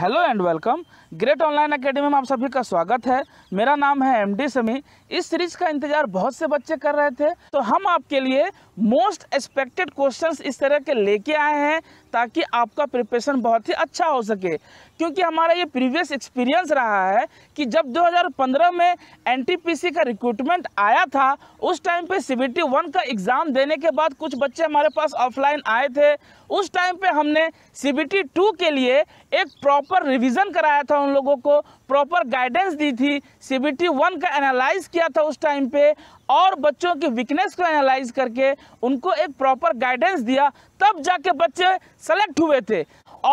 Hello and welcome great online academy में आप सभी का स्वागत है मेरा नाम है एमडी समी इस सीरीज का इंतजार बहुत से बच्चे कर रहे थे तो हम आपके लिए मोस्ट एक्सपेक्टेड क्वेश्चंस इस तरह के लेके आए हैं ताकि आपका प्रिपरेशन बहुत ही अच्छा हो सके क्योंकि हमारा ये प्रीवियस एक्सपीरियंस रहा है कि जब 2015 में एनटीपीसी का रिक्रूटमेंट आया था उस टाइम पे सीबीटी वन का एग्ज़ाम देने के बाद कुछ बच्चे हमारे पास ऑफलाइन आए थे उस टाइम पे हमने सीबीटी टू के लिए एक प्रॉपर रिविज़न कराया था उन लोगों को प्रॉपर गाइडेंस दी थी सीबीटी वन का एनालाइज किया था उस टाइम पे और बच्चों की वीकनेस को एनालाइज करके उनको एक प्रॉपर गाइडेंस दिया तब जाके बच्चे सेलेक्ट हुए थे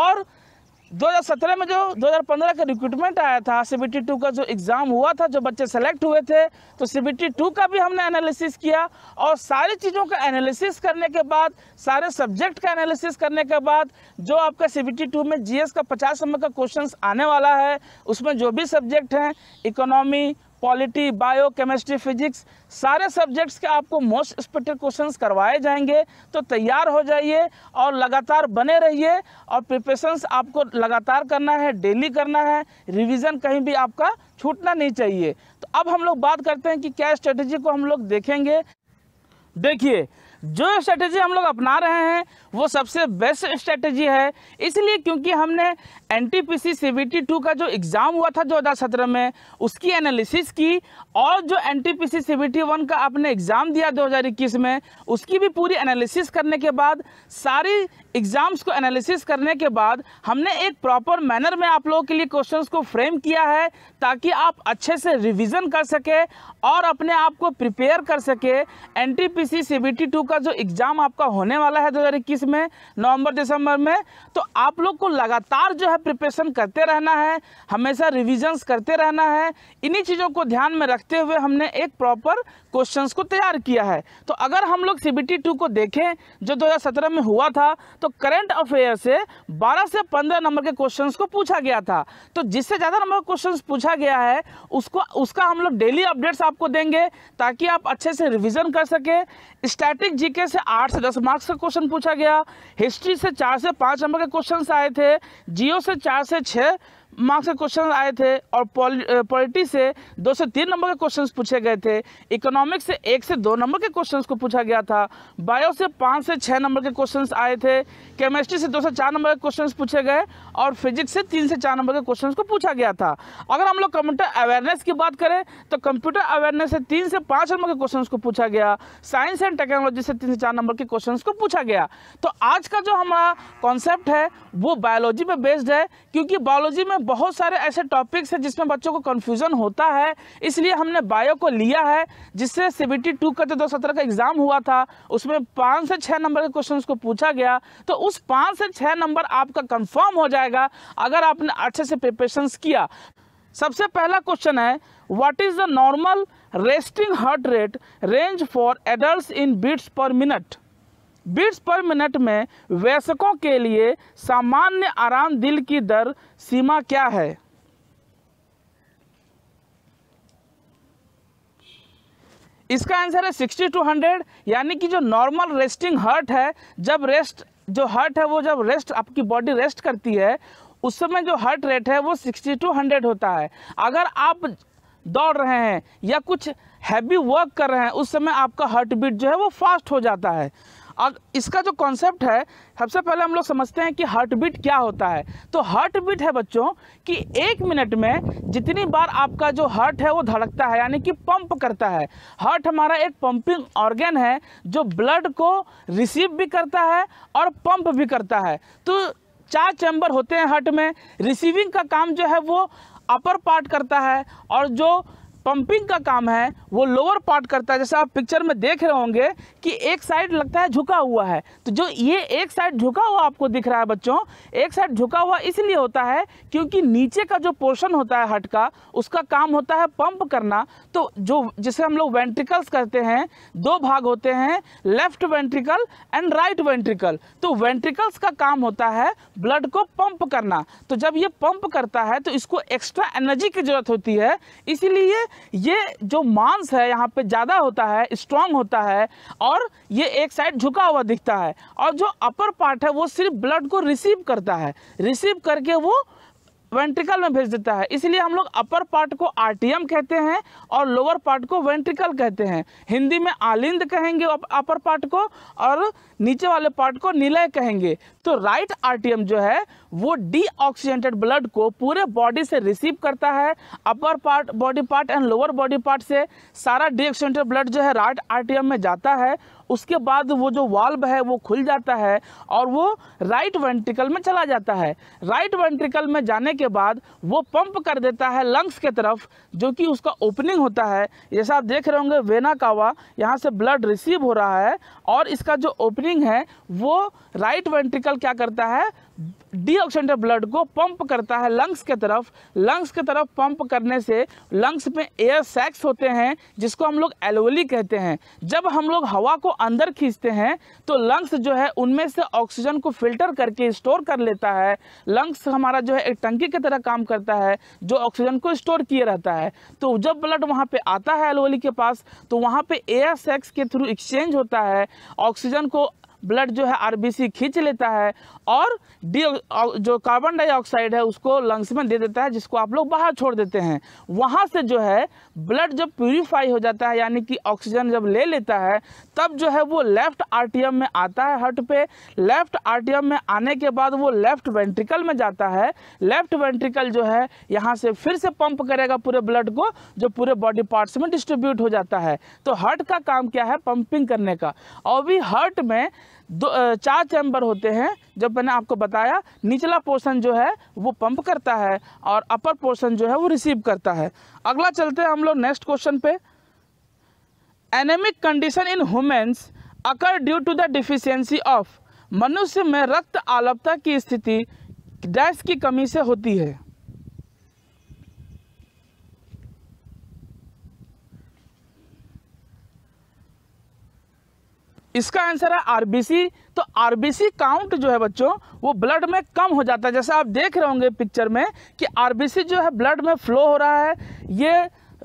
और 2017 में जो 2015 का रिक्रूटमेंट आया था सी टू का जो एग्ज़ाम हुआ था जो बच्चे सेलेक्ट हुए थे तो सी टू का भी हमने एनालिसिस किया और सारी चीज़ों का एनालिसिस करने के बाद सारे सब्जेक्ट का एनालिसिस करने के बाद जो आपका सी टू में जीएस का 50 नंबर का क्वेश्चंस आने वाला है उसमें जो भी सब्जेक्ट हैं economy polity bio chemistry physics सारे सब्जेक्ट्स के आपको मोस्ट एक्सपेक्टेड क्वेश्चंस करवाए जाएंगे तो तैयार हो जाइए और लगातार बने रहिए और प्रिपरेशंस आपको लगातार करना है डेली करना है रिवीजन कहीं भी आपका छूटना नहीं चाहिए तो अब हम लोग बात करते हैं कि क्या स्ट्रेटेजी को हम लोग देखेंगे देखिए जो स्ट्रेटजी हम लोग अपना रहे हैं वो सबसे बेस्ट स्ट्रेटजी है इसलिए क्योंकि हमने N T P C C B T two का जो एग्ज़ाम हुआ था दो हज़ार सत्रह में उसकी एनालिसिस की और जो N T P C C B T one का आपने एग्ज़ाम दिया दो हज़ार इक्कीस में उसकी भी पूरी एनालिसिस करने के बाद सारी एग्ज़ाम्स को एनालिसिस करने के बाद हमने एक प्रॉपर मैनर में आप लोगों के लिए क्वेश्चंस को फ्रेम किया है ताकि आप अच्छे से रिवीजन कर सके और अपने आप को प्रिपेयर कर सके एन टी पी सी का जो एग्ज़ाम आपका होने वाला है दो में नवंबर दिसंबर में तो आप लोग को लगातार जो है प्रिपरेशन करते रहना है हमेशा रिविजन्स करते रहना है इन्हीं चीज़ों को ध्यान में रखते हुए हमने एक प्रॉपर क्वेश्चंस को तैयार किया है तो अगर हम लोग सी टू को देखें जो 2017 में हुआ था तो करंट अफेयर से 12 से 15 नंबर के क्वेश्चंस को पूछा गया था तो जिससे ज़्यादा नंबर का क्वेश्चंस पूछा गया है उसको उसका हम लोग डेली अपडेट्स आपको देंगे ताकि आप अच्छे से रिविज़न कर सकें स्टैटिक जी से आठ से दस मार्क्स का क्वेश्चन पूछा गया हिस्ट्री से चार से पाँच नंबर के क्वेश्चन आए थे जियो से चार से छः मार्क्स के क्वेश्चन आए थे और पॉलिटी से दो से तीन नंबर के क्वेश्चंस पूछे गए थे इकोनॉमिक्स से एक से दो नंबर के क्वेश्चंस को पूछा गया था बायो से पाँच से छः नंबर के क्वेश्चंस आए थे केमिस्ट्री से दो से चार नंबर के क्वेश्चंस पूछे गए और फिजिक्स से तीन से चार नंबर के क्वेश्चंस को पूछा गया था अगर हम लोग कंप्यूटर अवेयरनेस की बात करें तो कंप्यूटर अवेयरनेस से तीन से पाँच नंबर के क्वेश्चन को पूछा गया साइंस एंड टेक्नोलॉजी से तीन से चार नंबर के क्वेश्चन को पूछा गया तो आज का जो हमारा कॉन्सेप्ट है वो बायोलॉजी पर बेस्ड है क्योंकि बायोलॉजी में बहुत सारे ऐसे टॉपिक्स हैं जिसमें बच्चों को कन्फ्यूज़न होता है इसलिए हमने बायो को लिया है जिससे सी टू का जो दो सत्रह का एग्ज़ाम हुआ था उसमें पाँच से छः नंबर के क्वेश्चन को पूछा गया तो उस पाँच से छः नंबर आपका कन्फर्म हो जाएगा अगर आपने अच्छे से प्रिपरेशन किया सबसे पहला क्वेश्चन है what is the normal resting heart rate range for adult in beats per minute beats per minute में वयस्कों के लिए सामान्य आराम दिल की दर सीमा क्या है इसका आंसर है 60 टू 100 यानी कि जो नॉर्मल रेस्टिंग हर्ट है जब रेस्ट जो हर्ट है वो जब रेस्ट आपकी बॉडी रेस्ट करती है उस समय जो हर्ट रेट है वो 60 टू 100 होता है अगर आप दौड़ रहे हैं या कुछ हैवी वर्क कर रहे हैं उस समय आपका हार्ट बीट जो है वो फास्ट हो जाता है अब इसका जो कॉन्सेप्ट है सबसे पहले हम लोग समझते हैं कि हार्ट बीट क्या होता है तो हार्ट बीट है बच्चों कि एक मिनट में जितनी बार आपका जो हार्ट है वो धड़कता है यानी कि पंप करता है हार्ट हमारा एक पंपिंग ऑर्गन है जो ब्लड को रिसीव भी करता है और पंप भी करता है तो चार चैम्बर होते हैं हार्ट में रिसीविंग का काम जो है वो अपर पार्ट करता है और जो पंपिंग का काम है वो लोअर पार्ट करता है जैसे आप पिक्चर में देख रहे होंगे कि एक साइड लगता है झुका हुआ है तो जो ये एक साइड झुका हुआ आपको दिख रहा है बच्चों एक साइड झुका हुआ इसलिए होता है क्योंकि नीचे का जो पोर्शन होता है हट का उसका काम होता है पंप करना तो जो जिसे हम लोग वेंट्रिकल्स कहते हैं दो भाग होते हैं left ventricle and right ventricle तो वेंट्रिकल्स का काम होता है ब्लड को पंप करना तो जब ये पंप करता है तो इसको एक्स्ट्रा एनर्जी की ज़रूरत होती है इसीलिए ये जो मांस है यहाँ पे ज़्यादा होता है स्ट्रांग होता है और ये एक साइड झुका हुआ दिखता है और जो अपर पार्ट है वो सिर्फ ब्लड को रिसीव करता है रिसीव करके वो वेंट्रिकल में भेज देता है इसलिए हम लोग अपर पार्ट को आरटीएम कहते हैं और लोअर पार्ट को वेंट्रिकल कहते हैं हिंदी में आलिंद कहेंगे अपर पार्ट को और नीचे वाले पार्ट को निलय कहेंगे तो राइट आरटीएम जो है वो डीऑक्सीडेंटेड ब्लड को पूरे बॉडी से रिसीव करता है upper part body part and lower body part से सारा डीऑक्सीडेंटेड ब्लड जो है राइट आर में जाता है उसके बाद वो जो वाल्व है वो खुल जाता है और वो राइट वेंट्रिकल में चला जाता है राइट वेंट्रिकल में जाने के बाद वो पंप कर देता है लंग्स के तरफ जो कि उसका ओपनिंग होता है जैसा आप देख रहे होंगे वेना कावा यहाँ से ब्लड रिसीव हो रहा है और इसका जो ओपनिंग है वो राइट वेंट्रिकल क्या करता है डीऑक्सीनेटेड ब्लड को पंप करता है लंग्स के तरफ लंग्स के तरफ पंप करने से लंग्स में एयर सैक्स होते हैं जिसको हम लोग एलोवली कहते हैं जब हम लोग हवा को अंदर खींचते हैं तो लंग्स जो है उनमें से ऑक्सीजन को फिल्टर करके स्टोर कर लेता है लंग्स हमारा जो है एक टंकी की तरह काम करता है जो ऑक्सीजन को स्टोर किए रहता है तो जब ब्लड वहाँ पर आता है एलोवली के पास तो वहाँ पर एयर सैक्स के थ्रू एक्सचेंज होता है ऑक्सीजन को ब्लड जो है आरबीसी खींच लेता है और डी जो कार्बन डाइऑक्साइड है उसको लंग्स में दे देता है जिसको आप लोग बाहर छोड़ देते हैं वहाँ से जो है ब्लड जब प्यूरिफाई हो जाता है यानी कि ऑक्सीजन जब ले लेता है तब जो है वो लेफ्ट आर में आता है हर्ट पे लेफ्ट आर में आने के बाद वो लेफ्ट वेंट्रिकल में जाता है लेफ्ट वेंट्रिकल जो है यहाँ से फिर से पंप करेगा पूरे ब्लड को जो पूरे बॉडी पार्ट्स में डिस्ट्रीब्यूट हो जाता है तो हर्ट का काम क्या है पंपिंग करने का और भी हर्ट में दो चार चैम्बर होते हैं जब मैंने आपको बताया निचला पोर्शन जो है वो पंप करता है और अपर पोर्शन जो है वो रिसीव करता है अगला चलते हैं हम लोग नेक्स्ट क्वेश्चन पे anemic condition in humans occur due to the deficiency of मनुष्य में रक्त आलपता की स्थिति डैश की कमी से होती है इसका आंसर है आरबीसी तो आरबीसी काउंट जो है बच्चों वो ब्लड में कम हो जाता है जैसा आप देख रहे होंगे पिक्चर में कि आरबीसी जो है ब्लड में फ्लो हो रहा है ये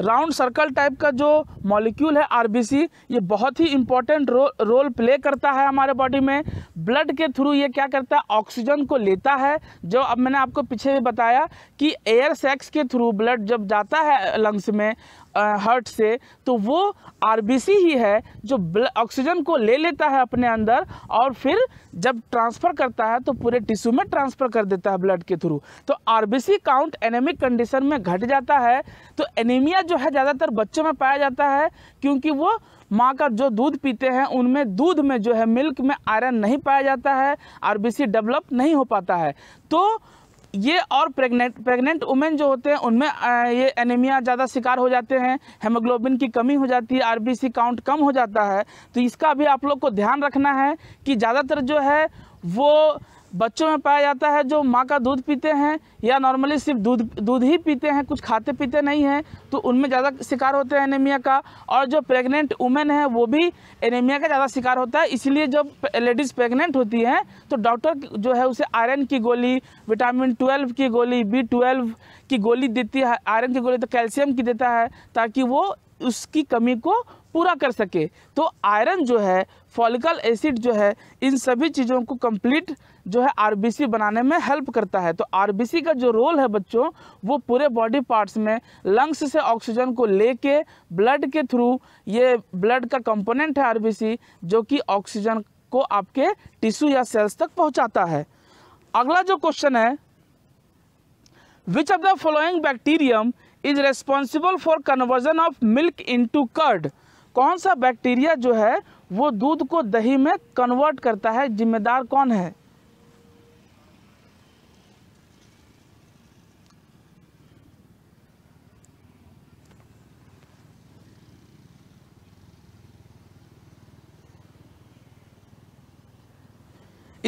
राउंड सर्कल टाइप का जो मॉलिक्यूल है आरबीसी ये बहुत ही इंपॉर्टेंट रो, रोल प्ले करता है हमारे बॉडी में ब्लड के थ्रू ये क्या करता है ऑक्सीजन को लेता है जो अब मैंने आपको पीछे भी बताया कि एयर सेक्स के थ्रू ब्लड जब जाता है लंग्स में हर्ट से तो वो आरबीसी ही है जो ऑक्सीजन को ले लेता है अपने अंदर और फिर जब ट्रांसफ़र करता है तो पूरे टिश्यू में ट्रांसफ़र कर देता है ब्लड के थ्रू तो आरबीसी काउंट एनेमिक कंडीशन में घट जाता है तो एनीमिया जो है ज़्यादातर बच्चों में पाया जाता है क्योंकि वो माँ का जो दूध पीते हैं उनमें दूध में जो है मिल्क में आयरन नहीं पाया जाता है आर डेवलप नहीं हो पाता है तो ये और प्रेग्नेंट प्रेग्नेंट वुमेन जो होते हैं उनमें ये एनीमिया ज़्यादा शिकार हो जाते हैं हेमोग्लोबिन की कमी हो जाती है आरबीसी काउंट कम हो जाता है तो इसका भी आप लोग को ध्यान रखना है कि ज़्यादातर जो है वो बच्चों में पाया जाता है जो माँ का दूध पीते हैं या नॉर्मली सिर्फ दूध दूध ही पीते हैं कुछ खाते पीते नहीं हैं तो उनमें ज़्यादा शिकार होते हैं एनीमिया का और जो प्रेग्नेंट वुमेन है वो भी एनीमिया का ज़्यादा शिकार होता है इसलिए जब लेडीज़ प्रेग्नेंट होती हैं तो डॉक्टर जो है उसे आयरन की गोली विटामिन ट्वेल्व की गोली बी ट्वेल्व की गोली देती है आयरन की गोली तो कैल्शियम की देता है ताकि वो उसकी कमी को पूरा कर सके तो आयरन जो है फॉलिकल एसिड जो है इन सभी चीज़ों को कम्प्लीट जो है आरबीसी बनाने में हेल्प करता है तो आरबीसी का जो रोल है बच्चों वो पूरे बॉडी पार्ट्स में लंग्स से ऑक्सीजन को लेके ब्लड के थ्रू ये ब्लड का कंपोनेंट है आरबीसी जो कि ऑक्सीजन को आपके टिश्यू या सेल्स तक पहुंचाता है अगला जो क्वेश्चन है which of the following bacterium is responsible for conversion of milk into curd कौन सा बैक्टीरिया जो है वो दूध को दही में कन्वर्ट करता है जिम्मेदार कौन है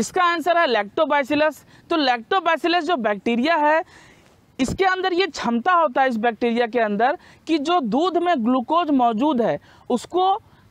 इसका आंसर है लैक्टोबैसिलस तो लैक्टोबैसिलस जो बैक्टीरिया है इसके अंदर ये क्षमता होता है इस बैक्टीरिया के अंदर कि जो दूध में ग्लूकोज मौजूद है उसको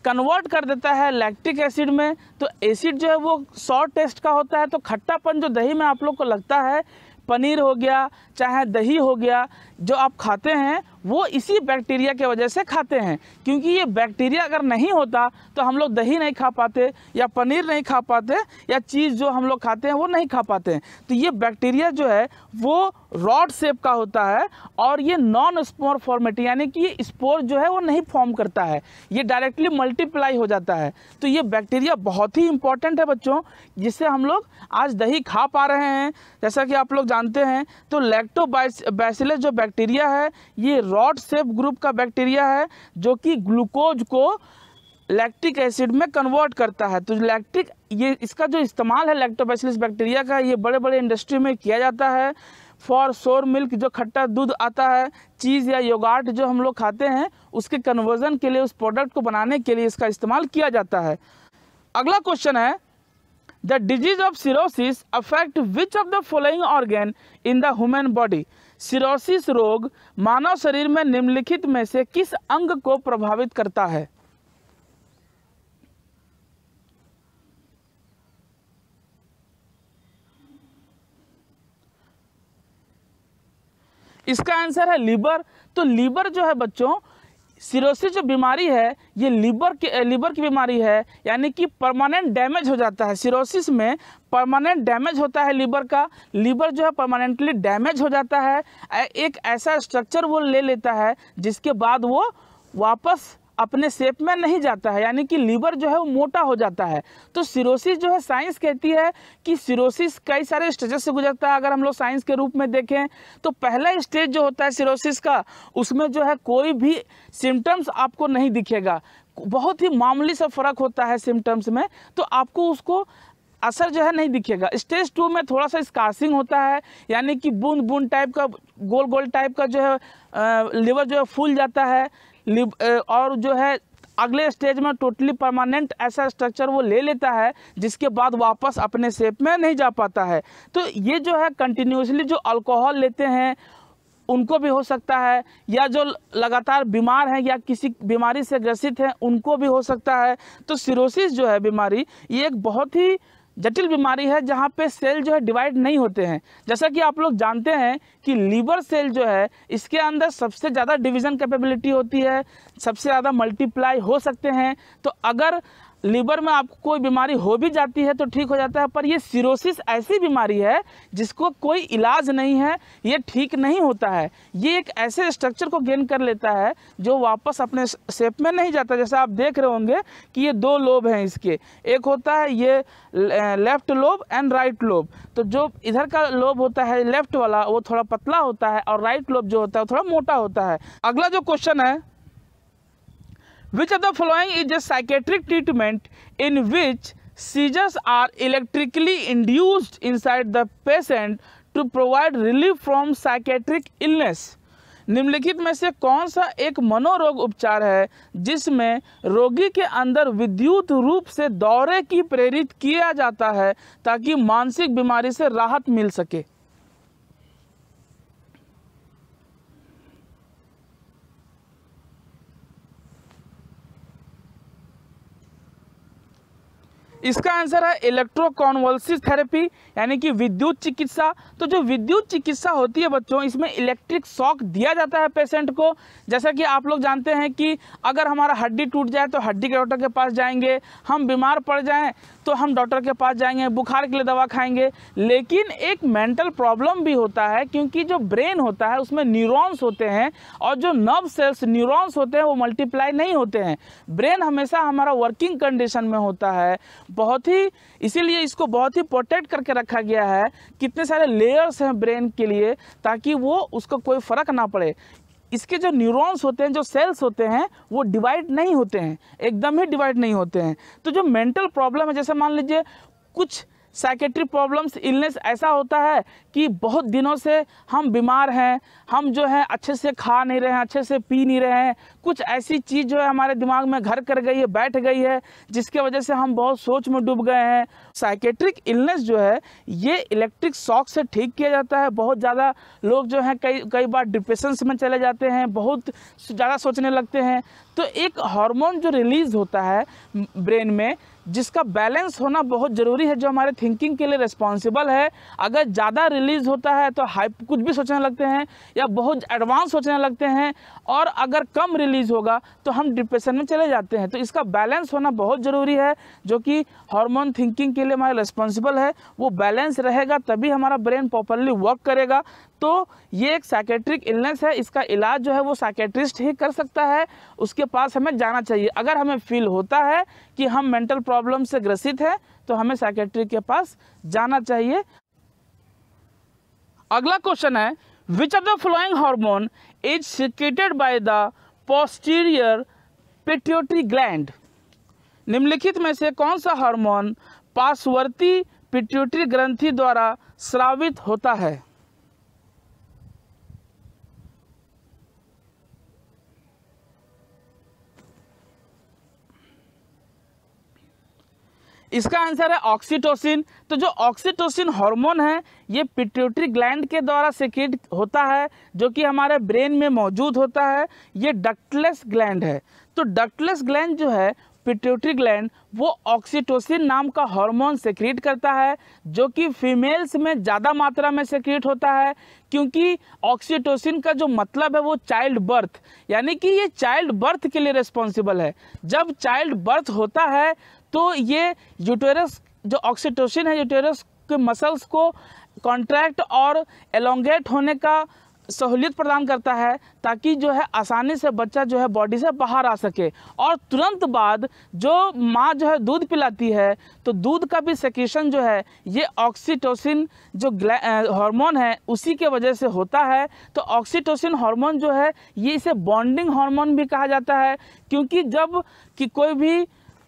कन्वर्ट कर देता है लैक्टिक एसिड में तो एसिड जो है वो शॉर्ट टेस्ट का होता है तो खट्टापन जो दही में आप लोग को लगता है पनीर हो गया चाहे दही हो गया जो आप खाते हैं वो इसी बैक्टीरिया के वजह से खाते हैं क्योंकि ये बैक्टीरिया अगर नहीं होता तो हम लोग दही नहीं खा पाते या पनीर नहीं खा पाते या चीज़ जो हम लोग खाते हैं वो नहीं खा पाते हैं तो ये बैक्टीरिया जो है वो रॉड सेप का होता है और ये नॉन स्पोर फॉर्मेट यानी कि ये स्पोर जो है वो नहीं फॉर्म करता है ये डायरेक्टली मल्टीप्लाई हो जाता है तो ये बैक्टीरिया बहुत ही इंपॉर्टेंट है बच्चों जिससे हम लोग आज दही खा पा रहे हैं जैसा कि आप लोग जानते हैं तो लैक्टोबैसिलस जो बैक्टीरिया है ये रॉड सेप ग्रुप का बैक्टीरिया है जो कि ग्लूकोज को लैक्टिक एसिड में कन्वर्ट करता है तो लैक्टिक ये इसका जो इस्तेमाल है लैक्टोबैसिलस बैक्टीरिया का ये बड़े बड़े इंडस्ट्री में किया जाता है फॉर सोर मिल्क जो खट्टा दूध आता है चीज़ या योगाट जो हम लोग खाते हैं उसके कन्वर्जन के लिए उस प्रोडक्ट को बनाने के लिए इसका इस्तेमाल किया जाता है अगला क्वेश्चन है the disease of cirrhosis affect which of the following organ in the human body cirrhosis रोग मानव शरीर में निम्नलिखित में से किस अंग को प्रभावित करता है इसका आंसर है लीवर तो लीवर जो है बच्चों सिरोसिस जो बीमारी है ये लीवर के लीवर eh, की बीमारी है यानी कि परमानेंट डैमेज हो जाता है सिरोसिस में परमानेंट डैमेज होता है लीवर का लीवर जो है परमानेंटली डैमेज हो जाता है एक ऐसा स्ट्रक्चर वो ले लेता है जिसके बाद वो वापस अपने सेप में नहीं जाता है यानी कि लीवर जो है वो मोटा हो जाता है तो सिरोसिस जो है साइंस कहती है कि सिरोसिस कई सारे स्टेजेस से गुजरता है अगर हम लोग साइंस के रूप में देखें तो पहला स्टेज जो होता है सिरोसिस का उसमें जो है कोई भी सिम्टम्स आपको नहीं दिखेगा बहुत ही मामूली सा फ़र्क होता है सिम्टम्स में तो आपको उसको असर जो है नहीं दिखेगा स्टेज टू में थोड़ा सा स्कासिंग होता है यानी कि बूंद बूंद टाइप का गोल गोल टाइप का जो है लीवर जो है फूल जाता है और जो है अगले स्टेज में टोटली परमानेंट ऐसा स्ट्रक्चर वो ले लेता है जिसके बाद वापस अपने शेप में नहीं जा पाता है तो ये जो है कंटिन्यूसली जो अल्कोहल लेते हैं उनको भी हो सकता है या जो लगातार बीमार हैं या किसी बीमारी से ग्रसित हैं उनको भी हो सकता है तो सिरोसिस जो है बीमारी ये एक बहुत ही जटिल बीमारी है जहाँ पे सेल जो है डिवाइड नहीं होते हैं जैसा कि आप लोग जानते हैं कि लीवर सेल जो है इसके अंदर सबसे ज़्यादा डिवीज़न कैपेबिलिटी होती है सबसे ज़्यादा मल्टीप्लाई हो सकते हैं तो अगर लीवर में आपको कोई बीमारी हो भी जाती है तो ठीक हो जाता है पर ये सिरोसिस ऐसी बीमारी है जिसको कोई इलाज नहीं है ये ठीक नहीं होता है ये एक ऐसे स्ट्रक्चर को गेन कर लेता है जो वापस अपने शेप में नहीं जाता जैसे आप देख रहे होंगे कि ये दो लोब हैं इसके एक होता है ये left lobe and right lobe तो जो इधर का लोब होता है लेफ्ट वाला वो थोड़ा पतला होता है और राइट लोब जो होता है वो थोड़ा मोटा होता है अगला जो क्वेश्चन है which are the following is a psychiatric treatment in which seizures are electrically induced inside the patient to provide relief from psychiatric illness निम्नलिखित में से कौन सा एक मनोरोग उपचार है जिसमें रोगी के अंदर विद्युत रूप से दौरे की प्रेरित किया जाता है ताकि मानसिक बीमारी से राहत मिल सके इसका आंसर है इलेक्ट्रोकॉन्वल्सिस थेरेपी यानी कि विद्युत चिकित्सा तो जो विद्युत चिकित्सा होती है बच्चों इसमें इलेक्ट्रिक शॉक दिया जाता है पेशेंट को जैसा कि आप लोग जानते हैं कि अगर हमारा हड्डी टूट जाए तो हड्डी के डॉक्टर के पास जाएंगे हम बीमार पड़ जाएं तो हम डॉक्टर के पास जाएंगे बुखार के लिए दवा खाएंगे लेकिन एक मेंटल प्रॉब्लम भी होता है क्योंकि जो ब्रेन होता है उसमें न्यूरॉन्स होते हैं और जो नर्व सेल्स न्यूरॉन्स होते हैं वो मल्टीप्लाई नहीं होते हैं ब्रेन हमेशा हमारा वर्किंग कंडीशन में होता है बहुत ही इसीलिए इसको बहुत ही प्रोटेक्ट करके रखा गया है कितने सारे लेयर्स हैं ब्रेन के लिए ताकि वो उसका कोई फ़र्क ना पड़े इसके जो न्यूरॉन्स होते हैं जो सेल्स होते हैं वो डिवाइड नहीं होते हैं एकदम ही डिवाइड नहीं होते हैं तो जो मेंटल प्रॉब्लम है जैसे मान लीजिए कुछ साइकेट्रिक प्रॉब्लम्स इलनेस ऐसा होता है कि बहुत दिनों से हम बीमार हैं हम जो हैं अच्छे से खा नहीं रहे हैं अच्छे से पी नहीं रहे हैं कुछ ऐसी चीज़ जो है हमारे दिमाग में घर कर गई है बैठ गई है जिसके वजह से हम बहुत सोच में डूब गए हैं साइकेट्रिक इलनेस जो है ये इलेक्ट्रिक शॉक से ठीक किया जाता है बहुत ज़्यादा लोग जो हैं कई कई बार डिप्रेशन में चले जाते हैं बहुत ज़्यादा सोचने लगते हैं तो एक हार्मोन जो रिलीज़ होता है ब्रेन में जिसका बैलेंस होना बहुत ज़रूरी है जो हमारे थिंकिंग के लिए रिस्पॉन्सिबल है अगर ज़्यादा रिलीज़ होता है तो हाइप कुछ भी सोचने लगते हैं या बहुत एडवांस सोचने लगते हैं और अगर कम रिलीज़ होगा तो हम डिप्रेशन में चले जाते हैं तो इसका बैलेंस होना बहुत ज़रूरी है जो कि हार्मोन थिंकिंग के लिए हमारे रिस्पॉन्सिबल है वो बैलेंस रहेगा तभी हमारा ब्रेन प्रॉपरली वर्क करेगा तो ये एक साइकेट्रिक इलनेस है इसका इलाज जो है वो साइकेट्रिस्ट ही कर सकता है उसके पास हमें जाना चाहिए अगर हमें फील होता है कि हम मेंटल प्रॉब्लम से ग्रसित हैं तो हमें साइकेट्रिक के पास जाना चाहिए अगला क्वेश्चन है which of the following hormone is secreted by the posterior pituitary gland निम्नलिखित में से कौन सा हार्मोन पार्श्वर्ती पिट्यूटरी ग्रंथि द्वारा श्रावित होता है इसका आंसर है ऑक्सीटोसिन तो जो ऑक्सीटोसिन हार्मोन है ये पिट्यूटरी ग्लैंड के द्वारा सिक्रीट होता है जो कि हमारे ब्रेन में मौजूद होता है ये डक्टलेस ग्लैंड है तो डक्टलेस ग्लैंड जो है पिट्यूटरी ग्लैंड वो ऑक्सीटोसिन नाम का हार्मोन सेक्रीट करता है जो कि फीमेल्स में ज़्यादा मात्रा में सेक्रीट होता है क्योंकि ऑक्सीटोसिन का जो मतलब है वो चाइल्ड बर्थ यानी कि ये चाइल्ड बर्थ के लिए रिस्पॉन्सिबल है जब चाइल्ड बर्थ होता है तो ये यूटेरस जो ऑक्सीटोसिन है यूटेरस के मसल्स को कॉन्ट्रैक्ट और एलोंगेट होने का सहूलियत प्रदान करता है ताकि जो है आसानी से बच्चा जो है बॉडी से बाहर आ सके और तुरंत बाद जो माँ जो है दूध पिलाती है तो दूध का भी सेक्रेशन जो है ये ऑक्सीटोसिन जो हार्मोन है उसी के वजह से होता है तो ऑक्सीटोसिन हार्मोन जो है ये इसे बॉन्डिंग हार्मोन भी कहा जाता है क्योंकि जब कि कोई भी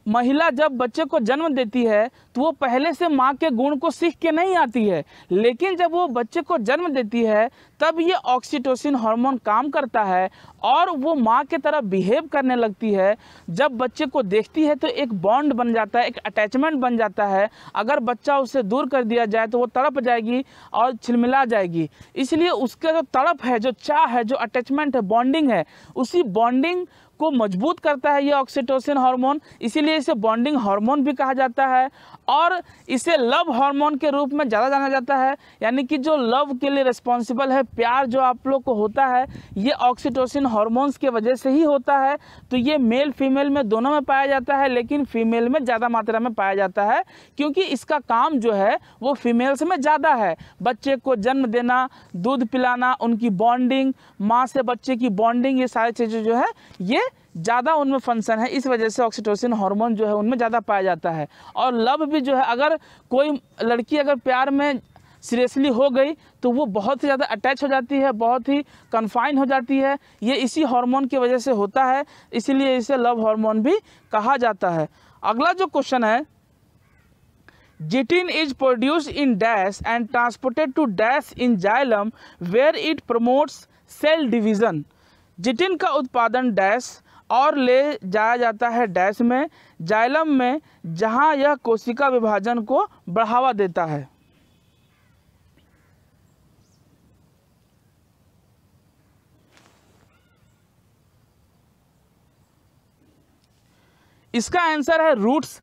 महिला जब बच्चे को जन्म देती है तो वो पहले से माँ के गुण को सीख के नहीं आती है लेकिन जब वो बच्चे को जन्म देती है तब ये ऑक्सीटोसिन हार्मोन काम करता है और वो माँ के तरह बिहेव करने लगती है जब बच्चे को देखती है तो एक बॉन्ड बन जाता है एक अटैचमेंट बन जाता है अगर बच्चा उसे दूर कर दिया जाए तो वो तड़प जाएगी और छिलमिला जाएगी इसलिए उसका जो तड़प है जो चाह है जो अटैचमेंट है बॉन्डिंग है उसी बॉन्डिंग को मजबूत करता है ये ऑक्सीटोसिन हार्मोन इसीलिए इसे बॉन्डिंग हार्मोन भी कहा जाता है और इसे लव हार्मोन के रूप में ज़्यादा जाना जाता है यानी कि जो लव के लिए रिस्पॉन्सिबल है प्यार जो आप लोग को होता है ये ऑक्सीटोसिन हार्मोन्स के वजह से ही होता है तो ये मेल फीमेल में दोनों में पाया जाता है लेकिन फीमेल में ज़्यादा मात्रा में पाया जाता है क्योंकि इसका काम जो है वो फीमेल्स में ज़्यादा है बच्चे को जन्म देना दूध पिलाना उनकी बॉन्डिंग माँ से बच्चे की बॉन्डिंग ये सारी चीज़ें जो है ये ज़्यादा उनमें फंक्शन है इस वजह से ऑक्सीटोसिन हार्मोन जो है उनमें ज़्यादा पाया जाता है और लव भी जो है अगर कोई लड़की अगर प्यार में सीरियसली हो गई तो वो बहुत ही ज़्यादा अटैच हो जाती है बहुत ही कन्फाइन हो जाती है ये इसी हार्मोन की वजह से होता है इसीलिए इसे लव हार्मोन भी कहा जाता है अगला जो क्वेश्चन है zeatin is produce in dash and transported to dash in xylem where it promotes cell division zeatin का उत्पादन डैश और ले जाया जाता है डैश में जाइलम में जहां यह कोशिका विभाजन को बढ़ावा देता है इसका आंसर है रूट्स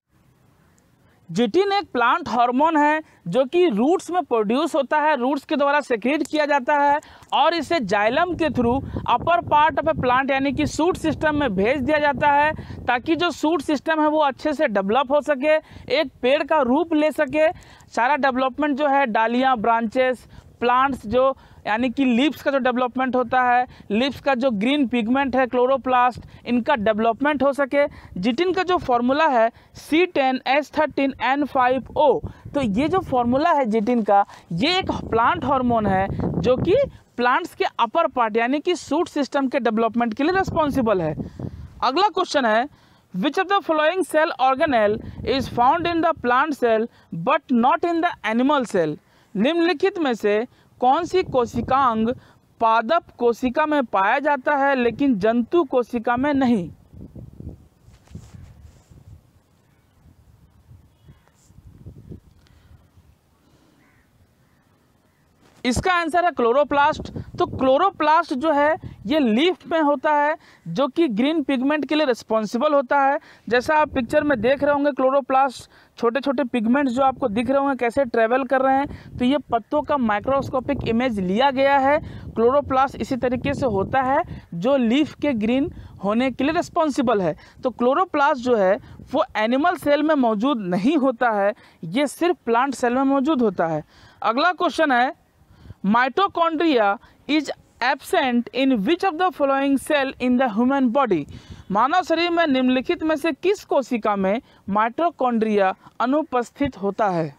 जिटिन एक प्लांट हार्मोन है जो कि रूट्स में प्रोड्यूस होता है रूट्स के द्वारा सेक्रेट किया जाता है और इसे जाइलम के through upper part of a plant यानी कि सूट सिस्टम में भेज दिया जाता है ताकि जो सूट सिस्टम है वो अच्छे से डेवलप हो सके एक पेड़ का रूप ले सके सारा डेवलपमेंट जो है डालियाँ ब्रांचेस प्लांट्स जो यानी कि लिप्स का जो डेवलपमेंट होता है लिप्स का जो ग्रीन पिगमेंट है क्लोरोप्लास्ट इनका डेवलपमेंट हो सके जिटिन का जो फॉर्मूला है C ten S thirteen N five O तो ये जो फॉर्मूला है जिटिन का ये एक प्लांट हार्मोन है जो कि प्लांट्स के अपर पार्ट यानी कि सूट सिस्टम के डेवलपमेंट के लिए रिस्पॉन्सिबल है अगला क्वेश्चन है which of the following cell organelle is found in the plant cell but not in the animal cell निम्नलिखित में से कौन सी कोशिकांग पादप कोशिका में पाया जाता है लेकिन जंतु कोशिका में नहीं इसका आंसर है क्लोरोप्लास्ट तो क्लोरोप्लास्ट जो है ये लीफ में होता है जो कि ग्रीन पिगमेंट के लिए रिस्पॉन्सिबल होता है जैसा आप पिक्चर में देख रहे होंगे क्लोरोप्लास्ट छोटे छोटे पिगमेंट्स जो आपको दिख रहे होंगे कैसे ट्रेवल कर रहे हैं तो ये पत्तों का माइक्रोस्कोपिक इमेज लिया गया है क्लोरोप्लास्ट इसी तरीके से होता है जो लीफ के ग्रीन होने के लिए रिस्पॉन्सिबल है तो क्लोरोप्लास्ट जो है वो एनिमल सेल में मौजूद नहीं होता है ये सिर्फ प्लांट सेल में मौजूद होता है अगला क्वेश्चन है mitochondria is absent in which of the following cell in the human body मानव शरीर में निम्नलिखित में से किस कोशिका में माइटोकॉन्ड्रिया अनुपस्थित होता है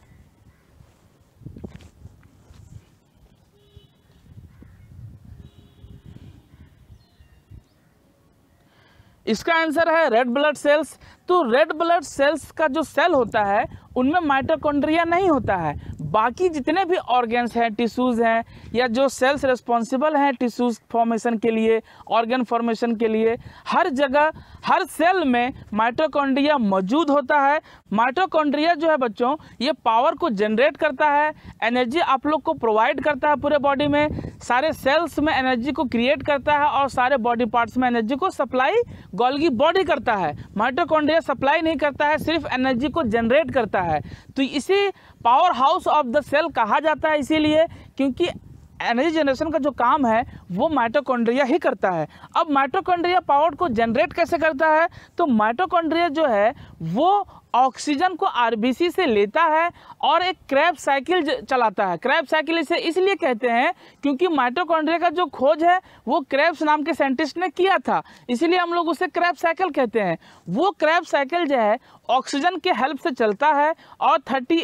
इसका आंसर है रेड ब्लड सेल्स तो रेड ब्लड सेल्स का जो सेल होता है उनमें माइटोकॉन्ड्रिया नहीं होता है बाकी जितने भी ऑर्गेन्स हैं टिश्यूज़ हैं या जो सेल्स रिस्पॉन्सिबल हैं टिश्यूज़ फॉर्मेशन के लिए ऑर्गेन फॉर्मेशन के लिए हर जगह हर सेल में माइटोकॉन्ड्रिया मौजूद होता है माइटोकॉन्ड्रिया जो है बच्चों ये पावर को जनरेट करता है एनर्जी आप लोग को प्रोवाइड करता है पूरे बॉडी में सारे सेल्स में एनर्जी को क्रिएट करता है और सारे बॉडी पार्ट्स में एनर्जी को सप्लाई गोल्गी बॉडी करता है माइटोकॉन्ड्रिया सप्लाई नहीं करता है सिर्फ एनर्जी को जनरेट करता है तो इसी powerhouse of the cell कहा जाता है इसीलिए क्योंकि एनर्जी जनरेशन का जो काम है वो माइटोकॉन्ड्रिया ही करता है अब माइटोकॉन्ड्रिया पावर को जनरेट कैसे करता है तो माइटोकॉन्ड्रिया जो है वो ऑक्सीजन को आरबीसी से लेता है और एक क्रैप साइकिल चलाता है क्रैप साइकिल इसे इसलिए कहते हैं क्योंकि माइटोकॉन्ड्रिया का जो खोज है वो क्रैप्स नाम के साइंटिस्ट ने किया था इसीलिए हम लोग उसे क्रैप साइकिल कहते हैं वो क्रैप साइकिल जो है ऑक्सीजन के हेल्प से चलता है और 38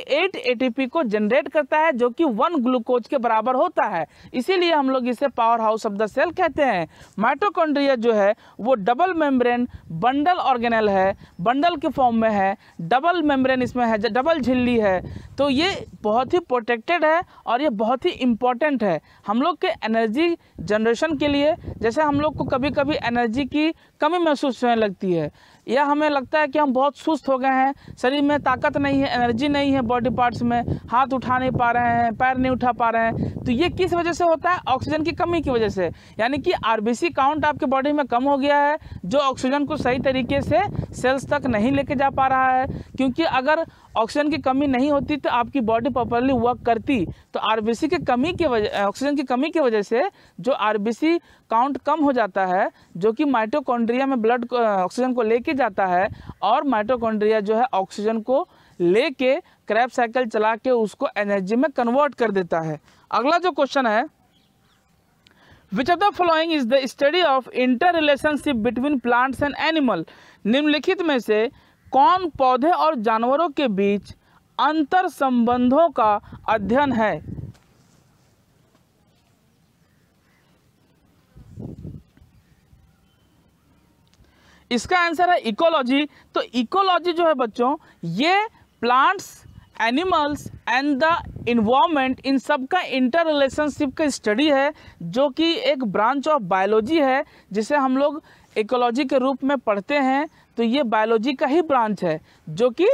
एटीपी को जनरेट करता है जो कि वन ग्लूकोज के बराबर होता है इसीलिए हम लोग इसे powerhouse of the cell कहते हैं माइटोकॉन्ड्रिया जो है वो डबल मेम्ब्रेन बंडल ऑर्गेनल है बंडल के फॉर्म में है डबल मेम्ब्रेन इसमें है डबल झिल्ली है तो ये बहुत ही प्रोटेक्टेड है और ये बहुत ही इम्पॉर्टेंट है हम लोग के एनर्जी जनरेशन के लिए जैसे हम लोग को कभी कभी एनर्जी की कमी महसूस होने लगती है यह हमें लगता है कि हम बहुत सुस्त हो गए हैं शरीर में ताकत नहीं है एनर्जी नहीं है बॉडी पार्ट्स में हाथ उठा नहीं पा रहे हैं पैर नहीं उठा पा रहे हैं तो ये किस वजह से होता है ऑक्सीजन की कमी की वजह से यानी कि आर काउंट आपके बॉडी में कम हो गया है जो ऑक्सीजन को सही तरीके से सेल्स तक नहीं लेके जा पा रहा है क्योंकि अगर ऑक्सीजन की कमी नहीं होती तो आपकी बॉडी प्रॉपरली वर्क करती तो आरबीसी के कमी की वजह ऑक्सीजन की कमी की वजह से जो आरबीसी काउंट कम हो जाता है जो कि माइटोकॉन्ड्रिया में ब्लड ऑक्सीजन को लेके जाता है और माइटोकॉन्ड्रिया जो है ऑक्सीजन को लेके क्रैप साइकिल चला के उसको एनर्जी में कन्वर्ट कर देता है अगला जो क्वेश्चन है which of the following is the study of interrelationship between plants and animal निम्नलिखित में से कौन पौधे और जानवरों के बीच अंतर संबंधों का अध्ययन है इसका आंसर है इकोलॉजी तो इकोलॉजी जो है बच्चों ये plants animals and the environment इन सब का इंटर रिलेशनशिप का स्टडी है जो कि एक ब्रांच ऑफ बायोलॉजी है जिसे हम लोग इकोलॉजी के रूप में पढ़ते हैं तो ये बायोलॉजी का ही ब्रांच है जो कि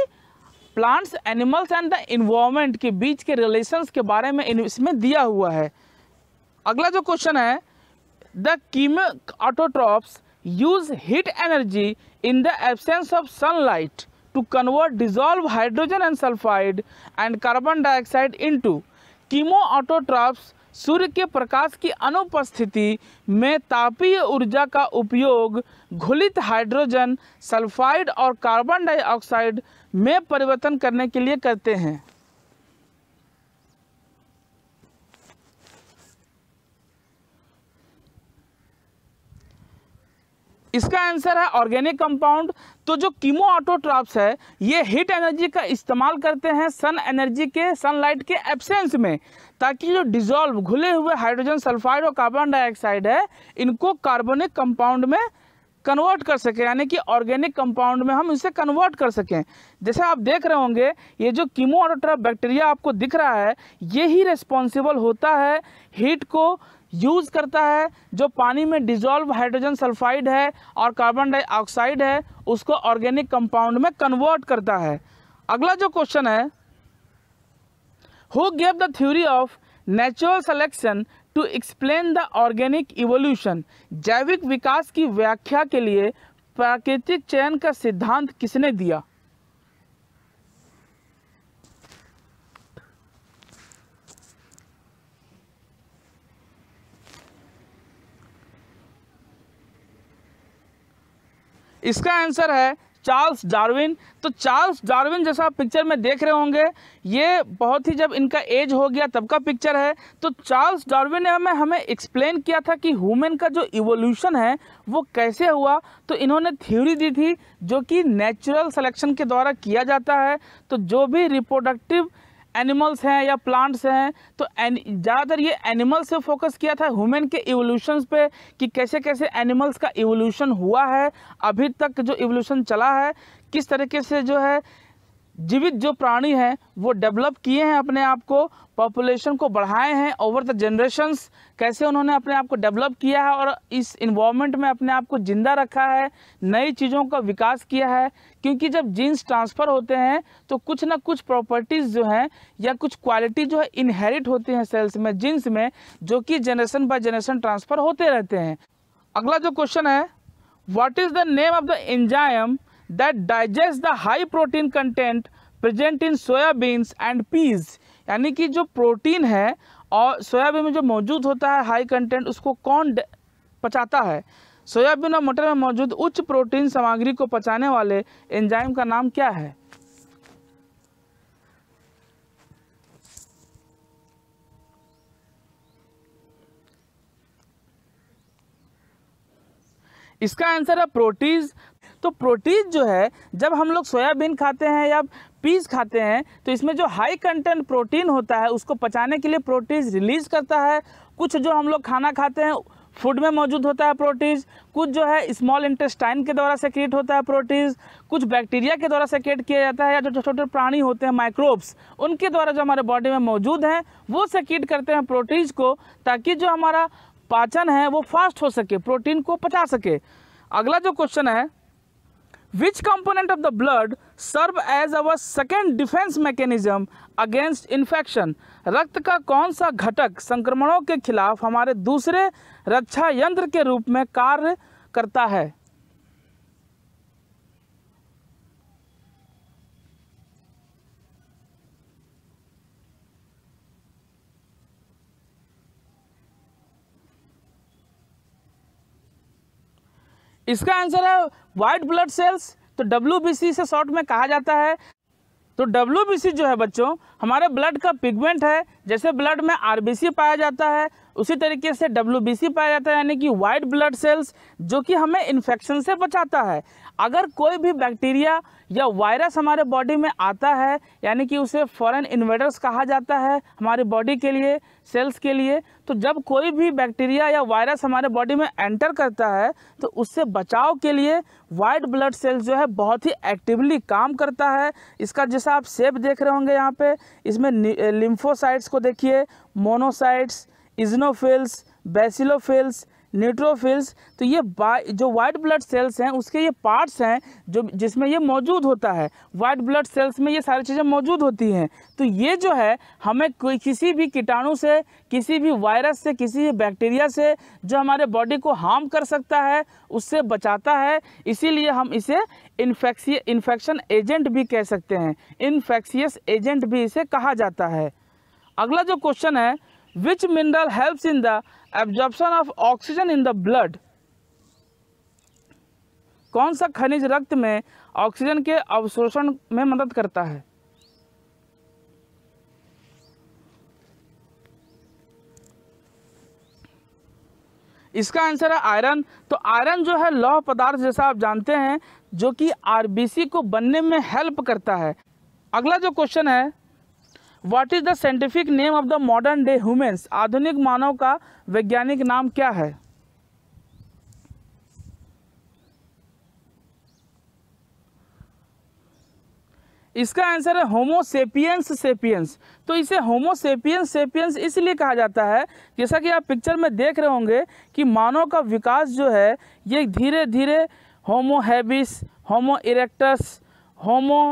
plants animals and the environment के बीच के रिलेशंस के बारे में इसमें दिया हुआ है अगला जो क्वेश्चन है the chemoautotrophs use heat energy in the absence of sunlight to convert dissolve hydrogen and sulphide and carbon dioxide to chemoautotrophs सूर्य के प्रकाश की अनुपस्थिति में तापीय ऊर्जा का उपयोग घुलित हाइड्रोजन सल्फाइड और कार्बन डाइऑक्साइड में परिवर्तन करने के लिए करते हैं इसका आंसर है ऑर्गेनिक कंपाउंड तो जो कीमो ऑटोट्राप्स है ये हीट एनर्जी का इस्तेमाल करते हैं सन एनर्जी के सनलाइट के एब्सेंस में ताकि जो डिज़ोल्व घुले हुए हाइड्रोजन सल्फाइड और कार्बन डाइऑक्साइड है इनको कार्बनिक कंपाउंड में कन्वर्ट कर सकें यानी कि ऑर्गेनिक कंपाउंड में हम इसे कन्वर्ट कर सकें जैसे आप देख रहे होंगे ये जो कीमो ऑडोट्रा बैक्टीरिया आपको दिख रहा है ये ही रिस्पॉन्सिबल होता है हीट को यूज़ करता है जो पानी में डिजोल्व हाइड्रोजन सल्फाइड है और कार्बन डाइऑक्साइड है उसको ऑर्गेनिक कंपाउंड में कन्वर्ट करता है अगला जो क्वेश्चन है who gave the theory of natural selection to explain the organic evolution जैविक विकास की व्याख्या के लिए प्राकृतिक चयन का सिद्धांत किसने दिया इसका आंसर है चार्ल्स डार्विन तो चार्ल्स डार्विन जैसा आप पिक्चर में देख रहे होंगे ये बहुत ही जब इनका एज हो गया तब का पिक्चर है तो चार्ल्स डार्विन ने हमें हमें एक्सप्लेन किया था कि ह्यूमन का जो इवोल्यूशन है वो कैसे हुआ तो इन्होंने थ्योरी दी थी जो कि नेचुरल सिलेक्शन के द्वारा किया जाता है तो जो भी रिप्रोडक्टिव एनिमल्स हैं या प्लांट्स हैं तो ज़्यादातर ये एनिमल्स से फोकस किया था ह्यूमन के इवोल्यूशन पे कि कैसे कैसे एनिमल्स का इवोल्यूशन हुआ है अभी तक जो इवोल्यूशन चला है किस तरीके से जो है जीवित जो प्राणी हैं वो डेवलप किए हैं अपने आप को पॉपुलेशन को बढ़ाए हैं ओवर द जनरेशन्स कैसे उन्होंने अपने आप को डेवलप किया है और इस इन्वामेंट में अपने आप को ज़िंदा रखा है नई चीज़ों का विकास किया है क्योंकि जब जीन्स ट्रांसफ़र होते हैं तो कुछ ना कुछ प्रॉपर्टीज़ जो हैं या कुछ क्वालिटी जो है इनहेरिट होती हैं सेल्स में जीन्स में जो कि जनरेशन बाई जनरेशन ट्रांसफ़र होते रहते हैं अगला जो क्वेश्चन है what is the name of the enzyme that digests the high protein content present in soya beans and peas यानी कि जो प्रोटीन है और सोयाबीन में जो मौजूद होता है हाई कंटेंट उसको कौन पचाता है सोयाबीन और मटर में मौजूद उच्च प्रोटीन सामग्री को पचाने वाले एंजाइम का नाम क्या है इसका आंसर है प्रोटीज तो प्रोटीन जो है जब हम लोग सोयाबीन खाते हैं या पीस खाते हैं तो इसमें जो हाई कंटेंट प्रोटीन होता है उसको पचाने के लिए प्रोटीन रिलीज करता है कुछ जो हम लोग खाना खाते हैं फूड में मौजूद होता है प्रोटीज कुछ जो है स्मॉल इंटेस्टाइन के द्वारा सेक्रेट होता है प्रोटीज कुछ बैक्टीरिया के द्वारा सेक्रेट किया जाता है या जो छोटे छोटे प्राणी होते हैं माइक्रोब्स उनके द्वारा जो हमारे बॉडी में मौजूद हैं वो सेक्रेट करते हैं प्रोटीज को ताकि जो हमारा पाचन है वो फास्ट हो सके प्रोटीन को पचा सके अगला जो क्वेश्चन है which component of the blood serve as our second defense mechanism against infection रक्त का कौन सा घटक संक्रमणों के खिलाफ हमारे दूसरे रक्षा यंत्र के रूप में कार्य करता है इसका आंसर है वाइट ब्लड सेल्स तो डब्ल्यू से शॉर्ट में कहा जाता है तो डब्ल्यू जो है बच्चों हमारे ब्लड का पिगमेंट है जैसे ब्लड में आर पाया जाता है उसी तरीके से डब्ल्यू पाया जाता है यानी कि वाइट ब्लड सेल्स जो कि हमें इन्फेक्शन से बचाता है अगर कोई भी बैक्टीरिया या वायरस हमारे बॉडी में आता है यानी कि उसे फॉरेन इन्वेडर्स कहा जाता है हमारी बॉडी के लिए सेल्स के लिए तो जब कोई भी बैक्टीरिया या वायरस हमारे बॉडी में एंटर करता है तो उससे बचाव के लिए वाइट ब्लड सेल्स जो है बहुत ही एक्टिवली काम करता है इसका जैसा आप सेप देख रहे होंगे यहाँ पर इसमें लिम्फोसाइट्स को देखिए मोनोसाइट्स इजनोफिल्स बेसिलोफिल्स न्यूट्रोफिल्स तो ये जो वाइट ब्लड सेल्स हैं उसके ये पार्ट्स हैं जो जिसमें ये मौजूद होता है वाइट ब्लड सेल्स में ये सारी चीज़ें मौजूद होती हैं तो ये जो है हमें कोई किसी भी कीटाणु से किसी भी वायरस से किसी भी बैक्टीरिया से जो हमारे बॉडी को हार्म कर सकता है उससे बचाता है इसीलिए हम इसे इन्फेक्सी इन्फेक्शन एजेंट भी कह सकते हैं इन्फेक्शियस एजेंट भी इसे कहा जाता है अगला जो क्वेश्चन है which mineral helps in the absorption of oxygen in the blood कौन सा खनिज रक्त में ऑक्सीजन के अवशोषण में मदद करता है इसका आंसर है आयरन तो आयरन जो है लौह पदार्थ जैसा आप जानते हैं जो कि आरबीसी को बनने में हेल्प करता है अगला जो क्वेश्चन है what is the scientific name of the modern day humans आधुनिक मानव का वैज्ञानिक नाम क्या है इसका आंसर है होमोसेपियंस सेपियंस तो इसे होमोसेपियंस सेपियंस इसलिए कहा जाता है जैसा कि आप पिक्चर में देख रहे होंगे कि मानव का विकास जो है ये धीरे धीरे homo habilis homo erectus homo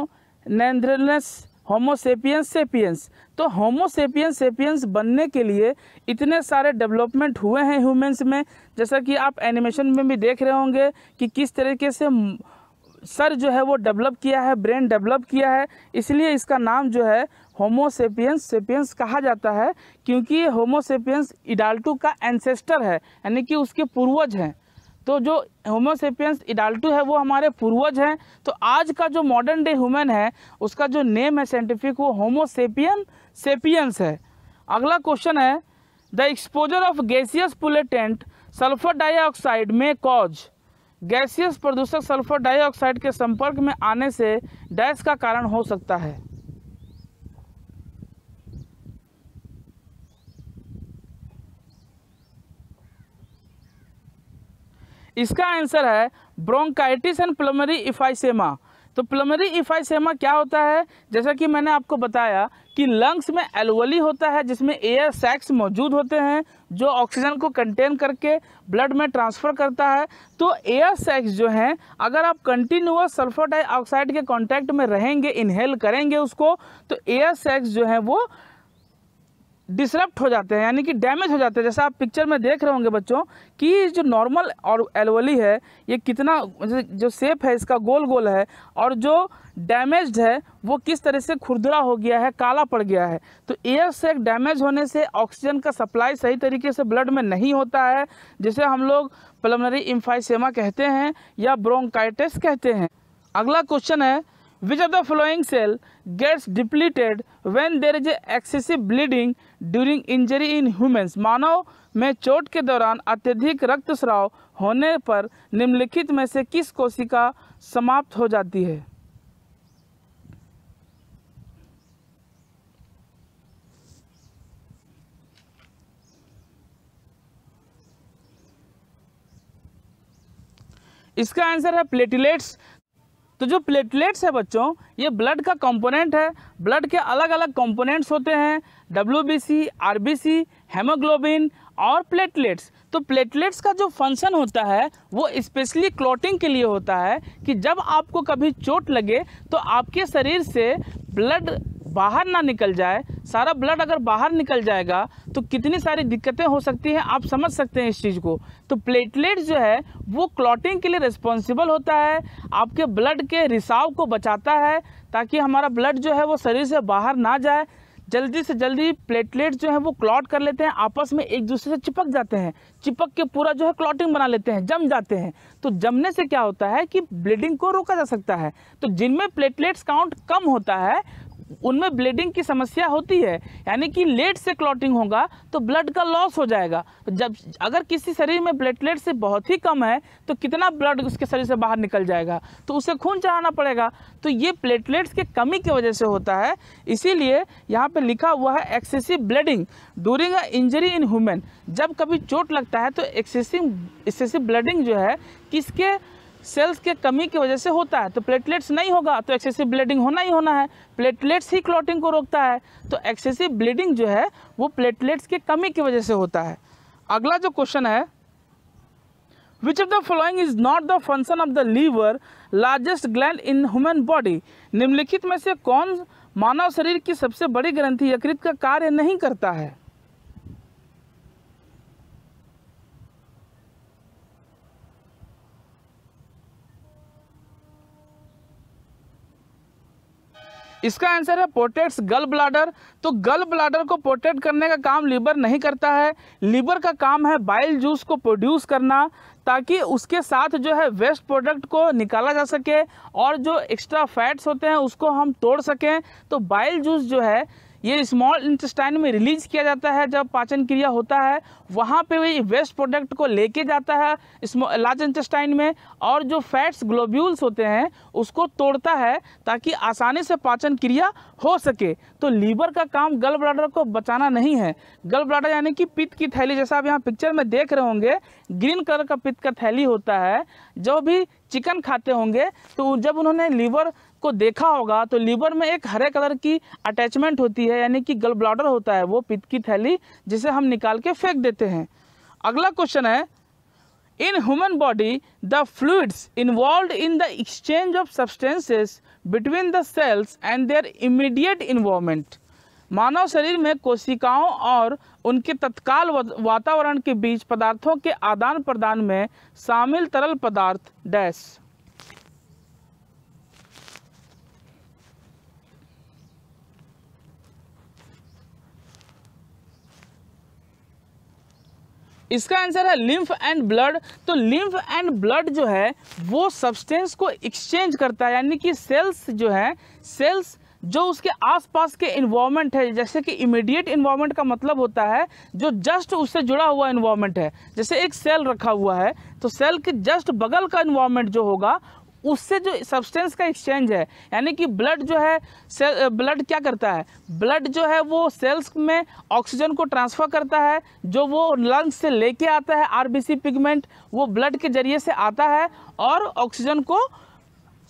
homo sapiens sapiens तो होमोसेपियंस सेपियंस बनने के लिए इतने सारे डेवलपमेंट हुए हैं ह्यूमेंस में जैसा कि आप एनिमेशन में भी देख रहे होंगे कि किस तरीके से सर जो है वो डेवलप किया है ब्रेन डेवलप किया है इसलिए इसका नाम जो है होमोसेपियंस सेपियंस कहा जाता है क्योंकि होमोसेपियंस इडाल्टू का एंसेस्टर है यानी कि उसके पूर्वज हैं तो जो होमोसेपियंस इडाल्टू है वो हमारे पूर्वज हैं तो आज का जो मॉडर्न डे ह्यूमन है उसका जो नेम है साइंटिफिक वो होमोसेपियन सेपियंस है अगला क्वेश्चन है the exposure of gaseous pollutant sulphur dioxide में कॉज गैसियस प्रदूषक सल्फर डाइऑक्साइड के संपर्क में आने से डैश का कारण हो सकता है इसका आंसर है ब्रोंकाइटिस एंड प्लमरी इफाइसेमा तो प्लमरी इफाइसेमा क्या होता है जैसा कि मैंने आपको बताया कि लंग्स में एलवली होता है जिसमें एयर सैक्स मौजूद होते हैं जो ऑक्सीजन को कंटेन करके ब्लड में ट्रांसफ़र करता है तो एयर सैक्स जो हैं अगर आप कंटिन्यूस सल्फर डाइऑक्साइड के कांटेक्ट में रहेंगे इनहेल करेंगे उसको तो एयर सैक्स जो है वो डिसरप्ट हो जाते हैं यानी कि डैमेज हो जाते हैं जैसा आप पिक्चर में देख रहे होंगे बच्चों कि जो नॉर्मल और एलवली है ये कितना जो सेप है इसका गोल गोल है और जो डैमेज्ड है वो किस तरह से खुरदरा हो गया है काला पड़ गया है तो एयर सेक डैमेज होने से ऑक्सीजन का सप्लाई सही तरीके से ब्लड में नहीं होता है जिसे हम लोग पलमनरी इम्फाइसेमा कहते हैं या ब्रोंकाइटिस कहते हैं अगला क्वेश्चन है which of the following cell gets depleted when there is excessive bleeding during injury in humans मानव में चोट के दौरान अत्यधिक रक्तस्राव होने पर निम्नलिखित में से किस कोशिका समाप्त हो जाती है इसका आंसर है प्लेटिलेट्स तो जो प्लेटलेट्स है बच्चों ये ब्लड का कंपोनेंट है ब्लड के अलग अलग कंपोनेंट्स होते हैं W B C R B C haemoglobin और प्लेटलेट्स तो प्लेटलेट्स का जो फंक्शन होता है वो स्पेशली क्लॉटिंग के लिए होता है कि जब आपको कभी चोट लगे तो आपके शरीर से ब्लड बाहर ना निकल जाए सारा ब्लड अगर बाहर निकल जाएगा तो कितनी सारी दिक्कतें हो सकती हैं आप समझ सकते हैं इस चीज़ को तो प्लेटलेट जो है वो क्लॉटिंग के लिए रिस्पॉन्सिबल होता है आपके ब्लड के रिसाव को बचाता है ताकि हमारा ब्लड जो है वो शरीर से बाहर ना जाए जल्दी से जल्दी प्लेटलेट जो है वो क्लॉट कर लेते हैं आपस में एक दूसरे से चिपक जाते हैं चिपक के पूरा जो है क्लॉटिंग बना लेते हैं जम जाते हैं तो जमने से क्या होता है कि ब्लीडिंग को रोका जा सकता है तो जिनमें प्लेटलेट्स काउंट कम होता है उनमें ब्लीडिंग की समस्या होती है यानी कि लेट से क्लॉटिंग होगा तो ब्लड का लॉस हो जाएगा जब अगर किसी शरीर में ब्लेटलेट से बहुत ही कम है तो कितना ब्लड उसके शरीर से बाहर निकल जाएगा तो उसे खून चढ़ाना पड़ेगा तो ये प्लेटलेट्स के कमी की वजह से होता है इसीलिए यहाँ पर लिखा हुआ है excessive bleeding during a injury in human जब कभी चोट लगता है तो एक्सेसिव एक्सेसिव ब्लडिंग जो है किसके सेल्स के कमी की वजह से होता है तो प्लेटलेट्स नहीं होगा तो एक्सेसिव ब्लीडिंग होना ही होना है प्लेटलेट्स ही क्लॉटिंग को रोकता है तो एक्सेसिव ब्लीडिंग जो है वो प्लेटलेट्स के कमी की वजह से होता है अगला जो क्वेश्चन है which of the following is not the function of the liver largest gland in human body निम्नलिखित में से कौन मानव शरीर की सबसे बड़ी ग्रंथि यकृत का कार्य नहीं करता है इसका आंसर है प्रोटेक्ट्स गल ब्लाडर तो गल ब्लाडर को प्रोटेक्ट करने का काम लीवर नहीं करता है लीवर का काम है बाइल जूस को प्रोड्यूस करना ताकि उसके साथ जो है वेस्ट प्रोडक्ट को निकाला जा सके और जो एक्स्ट्रा फैट्स होते हैं उसको हम तोड़ सकें तो बाइल जूस जो है ये स्मॉल इंटेस्टाइन में रिलीज किया जाता है जब पाचन क्रिया होता है वहाँ पे वही वेस्ट प्रोडक्ट को लेके जाता है लार्ज इंटेस्टाइन में और जो फैट्स ग्लोब्यूल्स होते हैं उसको तोड़ता है ताकि आसानी से पाचन क्रिया हो सके तो लीवर का काम गल ब्लाडर को बचाना नहीं है गल ब्लाडर यानी कि पित्त की थैली जैसा आप यहाँ पिक्चर में देख रहे होंगे ग्रीन कलर का पित्त का थैली होता है जो भी चिकन खाते होंगे तो जब उन्होंने लीवर को देखा होगा तो लीवर में एक हरे कलर की अटैचमेंट होती है यानी कि गल ब्लाडर होता है वो पित्त की थैली जिसे हम निकाल के फेंक देते हैं अगला क्वेश्चन है in human body the fluids involve in the exchange of substances between the cells and their immediate involvement मानव शरीर में कोशिकाओं और उनके तत्काल वातावरण के बीच पदार्थों के आदान प्रदान में शामिल तरल पदार्थ डैश इसका आंसर है लिम्फ एंड ब्लड तो लिम्फ एंड ब्लड जो है वो सब्सटेंस को एक्सचेंज करता है यानी कि सेल्स जो है सेल्स जो उसके आसपास के इन्वायरमेंट है जैसे कि इमीडिएट इन्वायरमेंट का मतलब होता है जो जस्ट उससे जुड़ा हुआ इन्वायरमेंट है जैसे एक सेल रखा हुआ है तो सेल के जस्ट बगल का इन्वायरमेंट जो होगा उससे जो सब्सटेंस का एक्सचेंज है यानी कि ब्लड जो है ब्लड क्या करता है ब्लड जो है वो सेल्स में ऑक्सीजन को ट्रांसफ़र करता है जो वो लंग्स से लेके आता है आरबीसी पिगमेंट वो ब्लड के जरिए से आता है और ऑक्सीजन को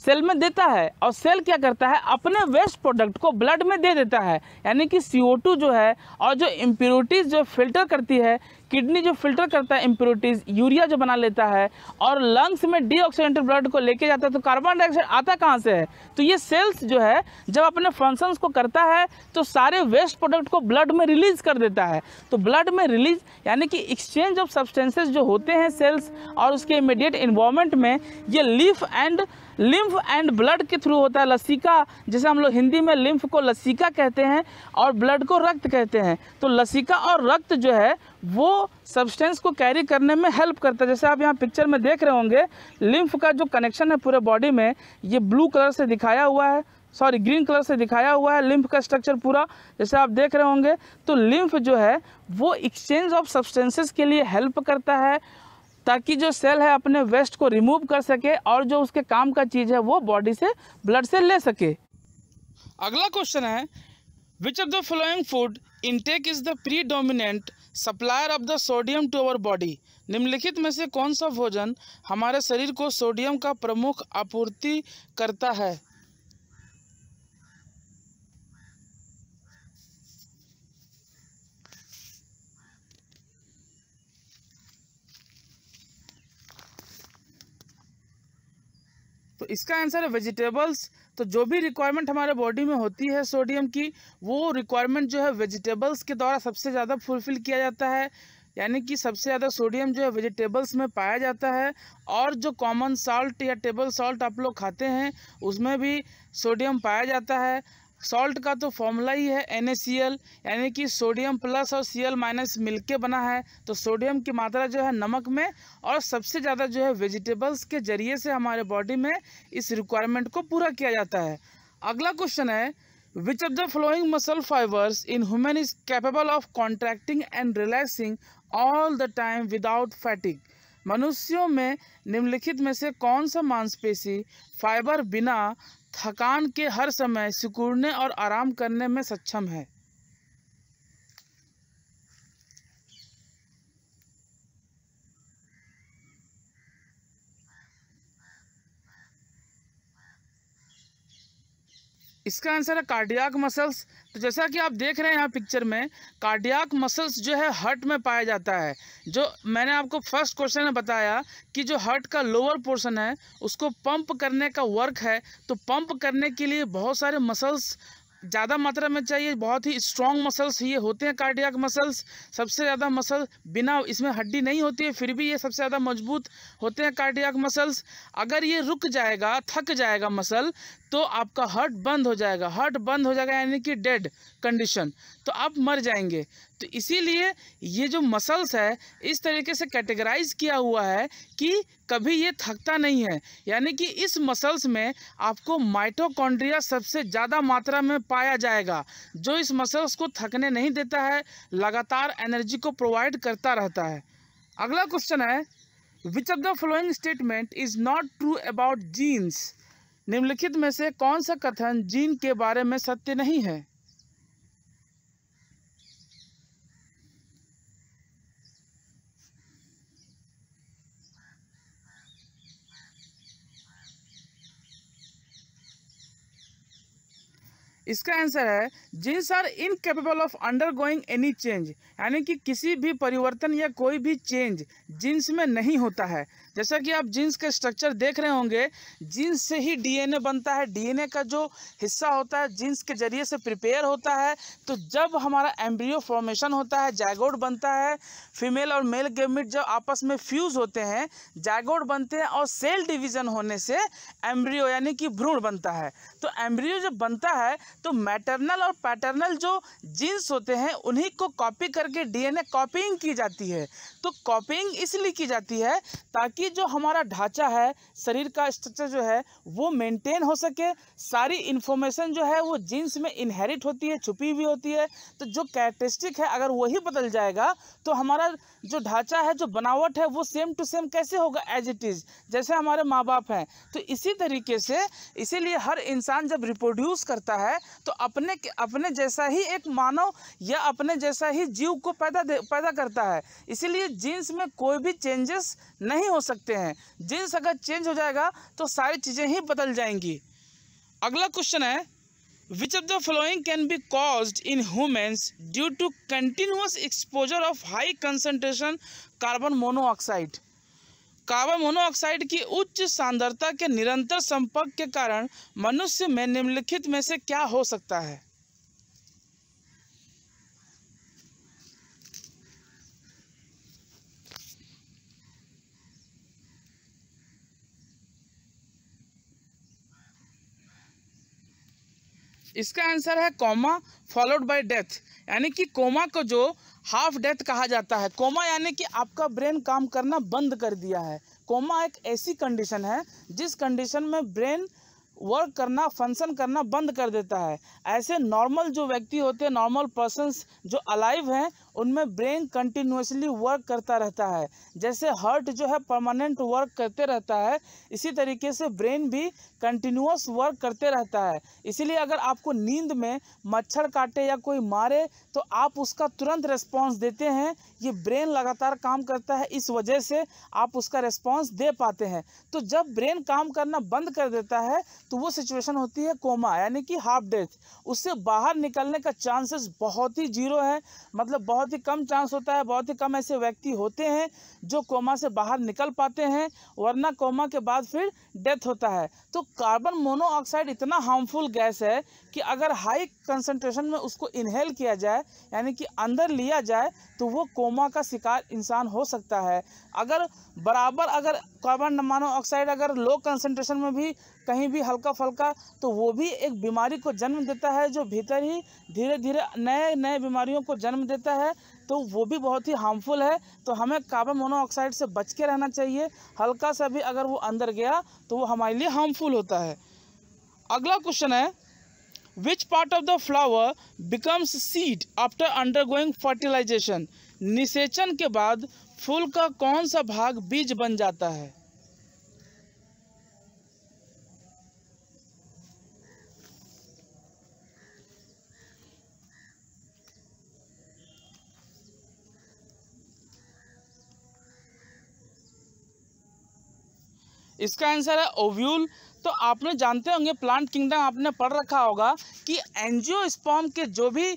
सेल में देता है और सेल क्या करता है अपने वेस्ट प्रोडक्ट को ब्लड में दे देता है यानी कि सी जो है और जो इम्प्योरिटीज़ जो फिल्टर करती है किडनी जो फिल्टर करता है इम्प्योरिटीज़ यूरिया जो बना लेता है और लंग्स में डीऑक्सीडेंटेड ब्लड को लेके जाता है तो कार्बन डाइऑक्साइड आता कहाँ से है तो ये सेल्स जो है जब अपने फंक्शंस को करता है तो सारे वेस्ट प्रोडक्ट को ब्लड में रिलीज़ कर देता है तो ब्लड में रिलीज यानी कि एक्सचेंज ऑफ सब्सटेंसेज जो होते हैं सेल्स और उसके इमिडिएट इन्वॉलमेंट में ये leaf and lymph and blood के थ्रू होता है लसिका जैसे हम लोग हिंदी में लिम्फ को लसीका कहते हैं और ब्लड को रक्त कहते हैं तो लसीका और रक्त जो है वो सब्सटेंस को कैरी करने में हेल्प करता है जैसे आप यहाँ पिक्चर में देख रहे होंगे लिम्फ का जो कनेक्शन है पूरे बॉडी में ये ब्लू कलर से दिखाया हुआ है सॉरी ग्रीन कलर से दिखाया हुआ है लिम्फ का स्ट्रक्चर पूरा जैसे आप देख रहे होंगे तो लिम्फ जो है वो एक्सचेंज ऑफ सब्सटेंसेस के लिए हेल्प करता है ताकि जो सेल है अपने वेस्ट को रिमूव कर सके और जो उसके काम का चीज़ है वो बॉडी से ब्लड से ले सके अगला क्वेश्चन है which of the following food intake is the predominant supplier of the sodium to our body निम्नलिखित में से कौन सा भोजन हमारे शरीर को सोडियम का प्रमुख आपूर्ति करता है इसका आंसर है वेजिटेबल्स तो जो भी रिक्वायरमेंट हमारे बॉडी में होती है सोडियम की वो रिक्वायरमेंट जो है वेजिटेबल्स के द्वारा सबसे ज़्यादा फुलफ़िल किया जाता है यानी कि सबसे ज़्यादा सोडियम जो है वेजिटेबल्स में पाया जाता है और जो कॉमन सॉल्ट या टेबल सॉल्ट आप लोग खाते हैं उसमें भी सोडियम पाया जाता है सॉल्ट का तो फॉर्मूला ही है एन यानी कि सोडियम प्लस और सी एल माइनस मिल बना है तो सोडियम की मात्रा जो है नमक में और सबसे ज़्यादा जो है वेजिटेबल्स के जरिए से हमारे बॉडी में इस रिक्वायरमेंट को पूरा किया जाता है अगला क्वेश्चन है which of the following muscle fibres in human is capable of contracting and relaxing all the time without fatiguing मनुष्यों में निम्नलिखित में से कौन सा मांसपेशी फाइबर बिना थकान के हर समय सिकुड़ने और आराम करने में सक्षम है इसका आंसर है कार्डियाक मसल्स तो जैसा कि आप देख रहे हैं यहाँ पिक्चर में कार्डियाक मसल्स जो है हर्ट में पाया जाता है जो मैंने आपको फर्स्ट क्वेश्चन में बताया कि जो हर्ट का लोअर पोर्शन है उसको पंप करने का वर्क है तो पंप करने के लिए बहुत सारे मसल्स ज़्यादा मात्रा में चाहिए बहुत ही स्ट्रॉन्ग मसल्स ये होते हैं कार्डियक मसल्स सबसे ज़्यादा मसल बिना इसमें हड्डी नहीं होती है फिर भी ये सबसे ज़्यादा मजबूत होते हैं कार्डियक मसल्स अगर ये रुक जाएगा थक जाएगा मसल तो आपका हर्ट बंद हो जाएगा हर्ट बंद हो जाएगा यानी कि डेड कंडीशन तो आप मर जाएंगे तो इसीलिए ये जो मसल्स है इस तरीके से कैटेगराइज किया हुआ है कि कभी ये थकता नहीं है यानी कि इस मसल्स में आपको माइटोकॉन्ड्रिया सबसे ज़्यादा मात्रा में पाया जाएगा जो इस मसल्स को थकने नहीं देता है लगातार एनर्जी को प्रोवाइड करता रहता है अगला क्वेश्चन है which of the following statement is not true about genes निम्नलिखित में से कौन सा कथन जीन के बारे में सत्य नहीं है इसका आंसर है genes are incapable of undergoing any change यानी कि किसी भी परिवर्तन या कोई भी चेंज जीन्स में नहीं होता है जैसा कि आप जीन्स के स्ट्रक्चर देख रहे होंगे जीन्स से ही डीएनए बनता है डीएनए का जो हिस्सा होता है जीन्स के जरिए से प्रिपेयर होता है तो जब हमारा एम्ब्रियो फॉर्मेशन होता है जैगोड बनता है फीमेल और मेल गेमिट जब आपस में फ्यूज़ होते हैं जैगोड बनते हैं और सेल डिविज़न होने से एम्ब्रियो यानी कि भ्रूण बनता है तो एम्ब्रियो जब बनता है तो मैटरनल और पैटर्नल जो जीन्स होते हैं उन्हीं को कॉपी कर की डीएनए कॉपिंग की जाती है तो कॉपिंग इसलिए की जाती है ताकि जो हमारा ढांचा है शरीर का स्ट्रक्चर जो है वो मेंटेन हो सके सारी इन्फॉर्मेशन जो है वो जीन्स में इनहेरिट होती है छुपी हुई होती है तो जो कैरेक्टरिस्टिक है अगर वही बदल जाएगा तो हमारा जो ढांचा है जो बनावट है वो सेम टू सेम कैसे होगा एज इट इज़ जैसे हमारे माँ बाप हैं तो इसी तरीके से इसीलिए हर इंसान जब रिप्रोड्यूस करता है तो अपने अपने जैसा ही एक मानव या अपने जैसा ही जीव को पैदा पैदा करता है इसीलिए जीन्स में कोई भी चेंजेस नहीं हो सकते हैं जीन्स अगर चेंज हो जाएगा तो सारी चीज़ें ही बदल जाएंगी अगला क्वेश्चन है which of the following can be cause in humans due to continuous exposure of high concentration carbon monoxide carbon monoxide की उच्च सांद्रता के निरंतर संपर्क के कारण मनुष्य में निम्नलिखित में से क्या हो सकता है इसका आंसर है कोमा फॉलोड बाय डेथ यानी कि कोमा को जो हाफ डेथ कहा जाता है कोमा यानी कि आपका ब्रेन काम करना बंद कर दिया है कोमा एक ऐसी कंडीशन है जिस कंडीशन में ब्रेन वर्क करना फंक्शन करना बंद कर देता है ऐसे नॉर्मल जो व्यक्ति होते हैं नॉर्मल पर्सनस जो अलाइव हैं उनमें ब्रेन कंटिन्यूसली वर्क करता रहता है जैसे हार्ट जो है परमानेंट वर्क करते रहता है इसी तरीके से ब्रेन भी कंटिन्यूस वर्क करते रहता है इसीलिए अगर आपको नींद में मच्छर काटे या कोई मारे तो आप उसका तुरंत रिस्पॉन्स देते हैं ये ब्रेन लगातार काम करता है इस वजह से आप उसका रिस्पॉन्स दे पाते हैं तो जब ब्रेन काम करना बंद कर देता है तो वो सिचुएशन होती है कोमा यानी कि हाफ डेथ उससे बाहर निकलने का चांसेस बहुत ही जीरो है मतलब बहुत बहुत ही कम चांस होता है बहुत ही कम ऐसे व्यक्ति होते हैं जो कोमा से बाहर निकल पाते हैं वरना कोमा के बाद फिर डेथ होता है तो कार्बन मोनोऑक्साइड इतना हार्मफुल गैस है कि अगर हाई कंसंट्रेशन में उसको इनहेल किया जाए यानी कि अंदर लिया जाए तो वो कोमा का शिकार इंसान हो सकता है अगर बराबर अगर कार्बन मोनोऑक्साइड अगर लो कंसंट्रेशन में भी कहीं भी हल्का फल्का तो वो भी एक बीमारी को जन्म देता है जो भीतर ही धीरे धीरे नए नए बीमारियों को जन्म देता है तो वो भी बहुत ही हार्मफुल है तो हमें कार्बन मोनोऑक्साइड से बच के रहना चाहिए हल्का सा भी अगर वो अंदर गया तो वो हमारे लिए हार्मफुल होता है अगला क्वेश्चन है which part of the flower becomes seed after going fertilization निषेचन के बाद फूल का कौन सा भाग बीज बन जाता है इसका आंसर है ओव्यूल तो आपने जानते होंगे प्लांट किंगडम आपने पढ़ रखा होगा कि एनजियो स्पॉम के जो भी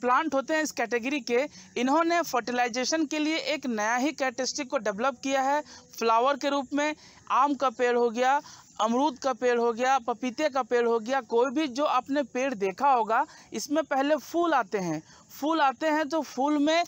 प्लांट होते हैं इस कैटेगरी के इन्होंने फर्टिलाइजेशन के लिए एक नया ही कैटेस्टिक को डेवलप किया है फ्लावर के रूप में आम का पेड़ हो गया अमरूद का पेड़ हो गया पपीते का पेड़ हो गया कोई भी जो आपने पेड़ देखा होगा इसमें पहले फूल आते हैं फूल आते हैं तो फूल में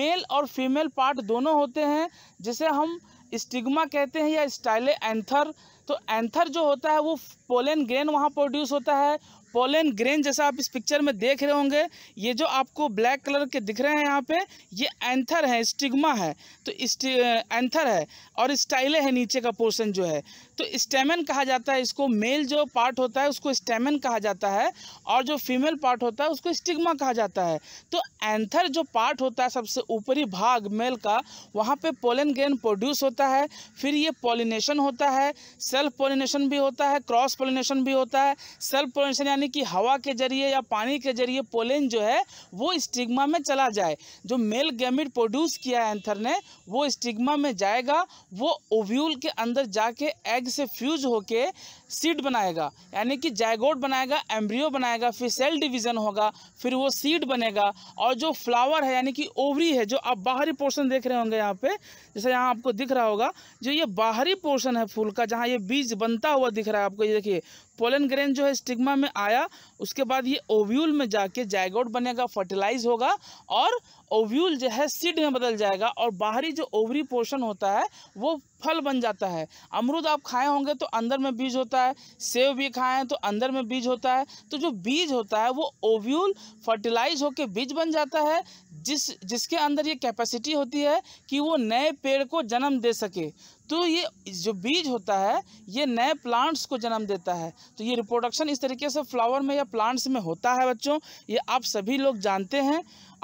मेल और फीमेल पार्ट दोनों होते हैं जिसे हम स्टिग्मा कहते हैं या स्टाइले एंथर तो एंथर जो होता है वो पोलन ग्रेन वहाँ प्रोड्यूस होता है पोलन ग्रेन जैसा आप इस पिक्चर में देख रहे होंगे ये जो आपको ब्लैक कलर के दिख रहे हैं यहाँ पे ये एंथर है स्टिग्मा है तो एंथर है और स्टाइले है नीचे का पोर्सन जो है तो स्टेमन कहा जाता है इसको मेल जो पार्ट होता है उसको स्टेमन कहा जाता है और जो फीमेल पार्ट होता है उसको स्टिग्मा कहा जाता है तो एंथर जो पार्ट होता है सबसे ऊपरी भाग मेल का वहाँ पे पोलन गेन प्रोड्यूस होता है फिर ये पोलिनेशन होता है सेल्फ पोलिनेशन भी होता है क्रॉस पोलिनेशन भी होता है सेल्फ पोलिनेशन यानी कि हवा के जरिए या पानी के जरिए पोलन जो है वो स्टिग्मा में चला जाए जो मेल गैमिट प्रोड्यूस किया है एंथर ने वो स्टिग्मा में जाएगा वो ओव्यूल के अंदर जाके एग से फ्यूज होके सीड बनाएगा यानी कि जैगोट बनाएगा एम्ब्रियो बनाएगा फिर सेल डिवीज़न होगा फिर वो सीड बनेगा और जो फ्लावर है यानी कि ओवरी है जो आप बाहरी पोर्शन देख रहे होंगे यहाँ पे जैसे यहाँ आपको दिख रहा होगा जो ये बाहरी पोर्शन है फूल का जहाँ ये बीज बनता हुआ दिख रहा है आपको ये देखिए पोलन ग्रेन जो है स्टिग्मा में आया उसके बाद ये ओव्यूल में जाके जैगोट बनेगा फर्टिलाइज होगा और ओव्यूल जो है सीड में बदल जाएगा और बाहरी जो ओवरी पोर्शन होता है वो फल बन जाता है अमरूद आप खाए होंगे तो अंदर में बीज होता है होता है सेब भी खाएं तो अंदर में बीज होता है तो जो बीज होता है वो ओव्यूल फर्टिलाइज होकर बीज बन जाता है जिस जिसके अंदर ये कैपेसिटी होती है कि वो नए पेड़ को जन्म दे सके तो ये जो बीज होता है ये नए प्लांट्स को जन्म देता है तो ये रिप्रोडक्शन इस तरीके से फ्लावर में या प्लांट्स में होता है बच्चों ये आप सभी लोग जानते हैं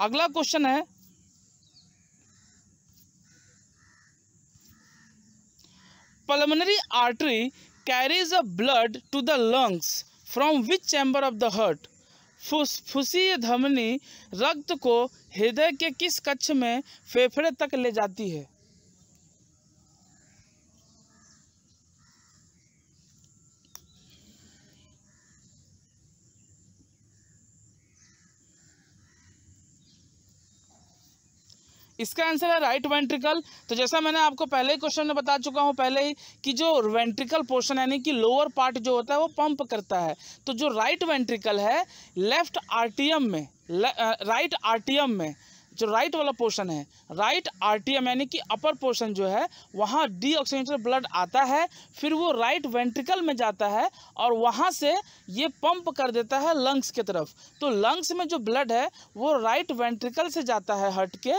अगला क्वेश्चन है pulmonary artery carries the blood to the lungs from which chamber of the heart फुसफुसी धमनी रक्त को हृदय के किस कक्ष में फेफड़े तक ले जाती है इसका आंसर है राइट वेंट्रिकल तो जैसा मैंने आपको पहले ही क्वेश्चन में बता चुका हूँ पहले ही कि जो वेंट्रिकल पोर्शन यानी कि लोअर पार्ट जो होता है वो पंप करता है तो जो राइट वेंट्रिकल है लेफ्ट आरटीएम में राइट आरटीएम में जो राइट वाला पोर्शन है राइट एम यानी कि अपर पोर्शन जो है वहाँ डीऑक्सीजनेटेड ब्लड आता है फिर वो राइट वेंट्रिकल में जाता है और वहाँ से ये पंप कर देता है लंग्स की तरफ तो लंग्स में जो ब्लड है वो राइट वेंट्रिकल से जाता है हट के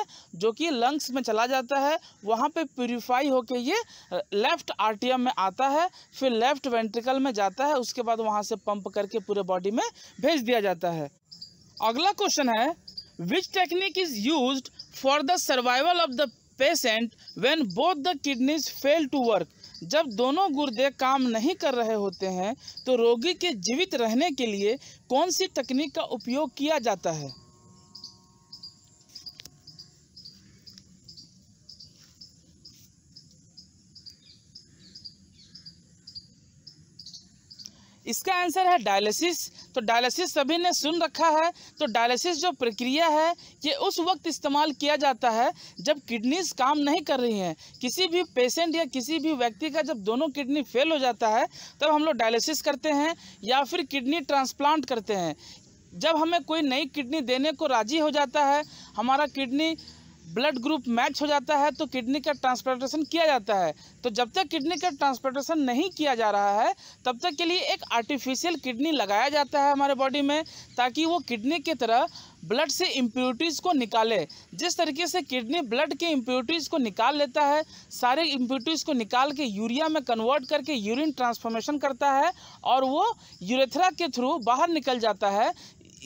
जो कि लंग्स में चला जाता है वहाँ पे प्यूरिफाई होके ये लेफ़्ट आर्टियम में आता है फिर लेफ़्ट वेंट्रिकल में जाता है उसके बाद वहाँ से पंप करके पूरे बॉडी में भेज दिया जाता है अगला क्वेश्चन है which technique is use for the survival of the patient when both the kidneys fail to work जब दोनों गुर्दे काम नहीं कर रहे होते हैं तो रोगी के जीवित रहने के लिए कौन सी तकनीक का उपयोग किया जाता है इसका आंसर है डायलिसिस तो डायलिसिस सभी ने सुन रखा है तो डायलिसिस जो प्रक्रिया है ये उस वक्त इस्तेमाल किया जाता है जब किडनीज काम नहीं कर रही हैं किसी भी पेशेंट या किसी भी व्यक्ति का जब दोनों किडनी फेल हो जाता है तब हम लोग डायलिसिस करते हैं या फिर किडनी ट्रांसप्लांट करते हैं जब हमें कोई नई किडनी देने को राजी हो जाता है हमारा किडनी ब्लड ग्रुप मैच हो जाता है तो किडनी का ट्रांसप्लांटेशन किया जाता है तो जब तक किडनी का ट्रांसप्लांटेशन नहीं किया जा रहा है तब तक के लिए एक आर्टिफिशियल किडनी लगाया जाता है हमारे बॉडी में ताकि वो किडनी की तरह ब्लड से इम्प्योरिटीज़ को निकाले जिस तरीके से किडनी ब्लड के इम्प्योरिटीज़ को निकाल लेता है सारे इम्प्योरिटीज़ को निकाल के यूरिया में कन्वर्ट करके यूरिन ट्रांसफॉर्मेशन करता है और वो यूरेथ्रा के थ्रू बाहर निकल जाता है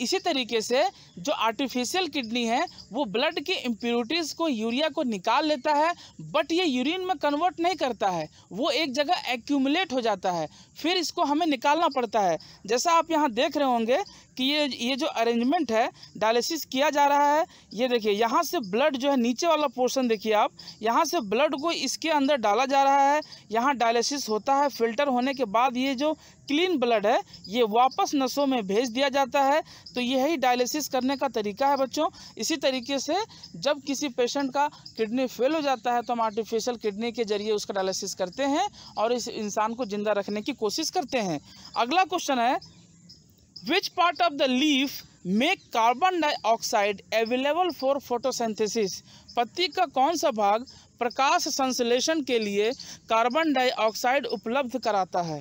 इसी तरीके से जो आर्टिफिशियल किडनी है वो ब्लड की इम्प्योरिटीज़ को यूरिया को निकाल लेता है बट ये यूरिन में कन्वर्ट नहीं करता है वो एक जगह एक्यूमुलेट हो जाता है फिर इसको हमें निकालना पड़ता है जैसा आप यहाँ देख रहे होंगे कि ये ये जो अरेंजमेंट है डायलिसिस किया जा रहा है ये देखिए यहाँ से ब्लड जो है नीचे वाला पोर्शन देखिए आप यहाँ से ब्लड को इसके अंदर डाला जा रहा है यहाँ डायलिसिस होता है फिल्टर होने के बाद ये जो क्लीन ब्लड है ये वापस नसों में भेज दिया जाता है तो यही डायलिसिस करने का तरीका है बच्चों इसी तरीके से जब किसी पेशेंट का किडनी फेल हो जाता है तो हम आर्टिफिशियल किडनी के जरिए उसका डायलिसिस करते हैं और इस इंसान को ज़िंदा रखने की कोशिश करते हैं अगला क्वेश्चन है which part of the leaf make carbon dioxide available for photosynthesis पत्ती का कौन सा भाग प्रकाश संश्लेषण के लिए कार्बन डाइऑक्साइड उपलब्ध कराता है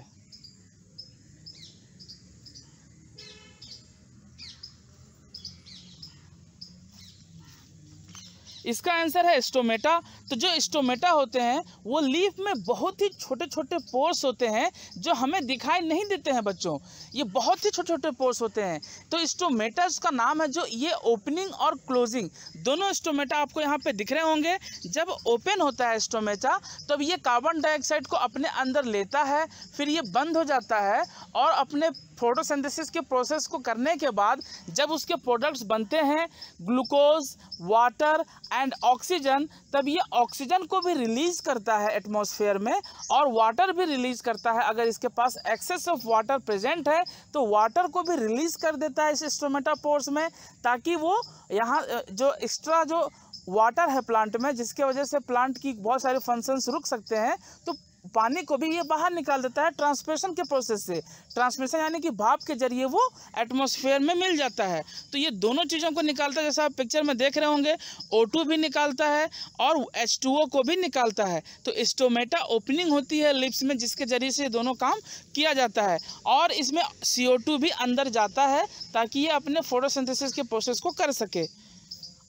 इसका आंसर है स्टोमेटा तो जो स्टोमेटा होते हैं वो लीफ में बहुत ही छोटे छोटे पोर्स होते हैं जो हमें दिखाई नहीं देते हैं बच्चों ये बहुत ही छोटे छोटे पोर्स होते हैं तो स्टोमेटास का नाम है जो ये ओपनिंग और क्लोजिंग दोनों स्टोमेटा आपको यहाँ पे दिख रहे होंगे जब ओपन होता है स्टोमेटा तब तो ये कार्बन डाइऑक्साइड को अपने अंदर लेता है फिर ये बंद हो जाता है और अपने फोटोसिंथेसिस के प्रोसेस को करने के बाद जब उसके प्रोडक्ट्स बनते हैं ग्लूकोज वाटर एंड ऑक्सीजन तब ये ऑक्सीजन को भी रिलीज करता है एटमॉस्फेयर में और वाटर भी रिलीज करता है अगर इसके पास एक्सेस ऑफ वाटर प्रेजेंट है तो वाटर को भी रिलीज कर देता है इस स्टोमेटा पोर्स में ताकि वो यहाँ जो एक्स्ट्रा जो वाटर है प्लांट में जिसके वजह से प्लांट की बहुत सारे फंक्शंस रुक सकते हैं तो पानी को भी ये बाहर निकाल देता है ट्रांसमिशन के प्रोसेस से ट्रांसमिशन यानी कि भाप के जरिए वो एटमोसफेयर में मिल जाता है तो ये दोनों चीज़ों को निकालता है जैसा आप पिक्चर में देख रहे होंगे ओ भी निकालता है और एच को भी निकालता है तो स्टोमेटा ओपनिंग होती है लिप्स में जिसके जरिए से दोनों काम किया जाता है और इसमें सी भी अंदर जाता है ताकि ये अपने फोटोसिंथेसिस के प्रोसेस को कर सके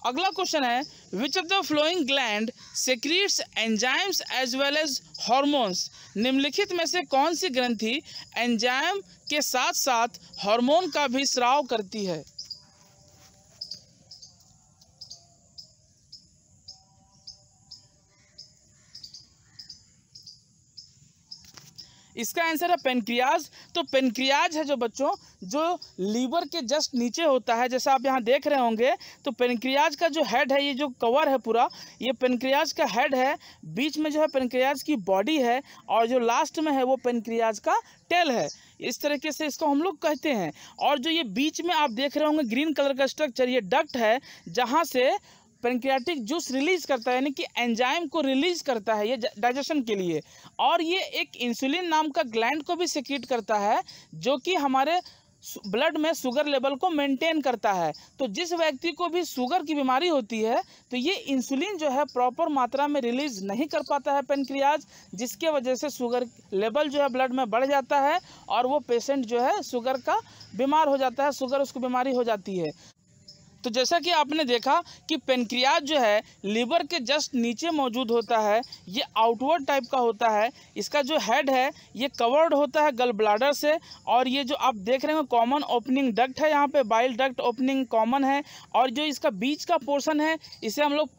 अगला क्वेश्चन है which of the following gland secretes enzymes as well as hormones निम्नलिखित में से कौन सी ग्रंथि एंजाइम के साथ साथ हार्मोन का भी स्राव करती है इसका आंसर है पेनक्रियाज तो पेनक्रियाज है जो बच्चों जो लीवर के जस्ट नीचे होता है जैसा आप यहाँ देख रहे होंगे तो पेनक्रियाज का जो हेड है ये जो कवर है पूरा ये पेनक्रियाज का हेड है बीच में जो है पेनक्रियाज की बॉडी है और जो लास्ट में है वो पेनक्रियाज का टेल है इस तरीके से इसको हम लोग कहते हैं और जो ये बीच में आप देख रहे होंगे ग्रीन कलर का स्ट्रक्चर ये डक्ट है जहाँ से पेनक्रियाटिक जूस रिलीज करता है यानी कि एंजाइम को रिलीज करता है ये डाइजेशन के लिए और ये एक इंसुलिन नाम का ग्लैंड को भी सिक्रीट करता है जो कि हमारे ब्लड में शुगर लेवल को मेंटेन करता है तो जिस व्यक्ति को भी शुगर की बीमारी होती है तो ये इंसुलिन जो है प्रॉपर मात्रा में रिलीज नहीं कर पाता है पेनक्रियाज जिसके वजह से शुगर लेवल जो है ब्लड में बढ़ जाता है और वो पेशेंट जो है शुगर का बीमार हो जाता है शुगर उसको बीमारी हो जाती है तो जैसा कि आपने देखा कि पेनक्रियाज जो है लीवर के जस्ट नीचे मौजूद होता है ये आउटवर्ड टाइप का होता है इसका जो हेड है ये कवर्ड होता है गल ब्लाडर से और ये जो आप देख रहे हो कॉमन ओपनिंग डक्ट है यहाँ पे बाइल डक्ट ओपनिंग कॉमन है और जो इसका बीच का पोर्सन है इसे हम लोग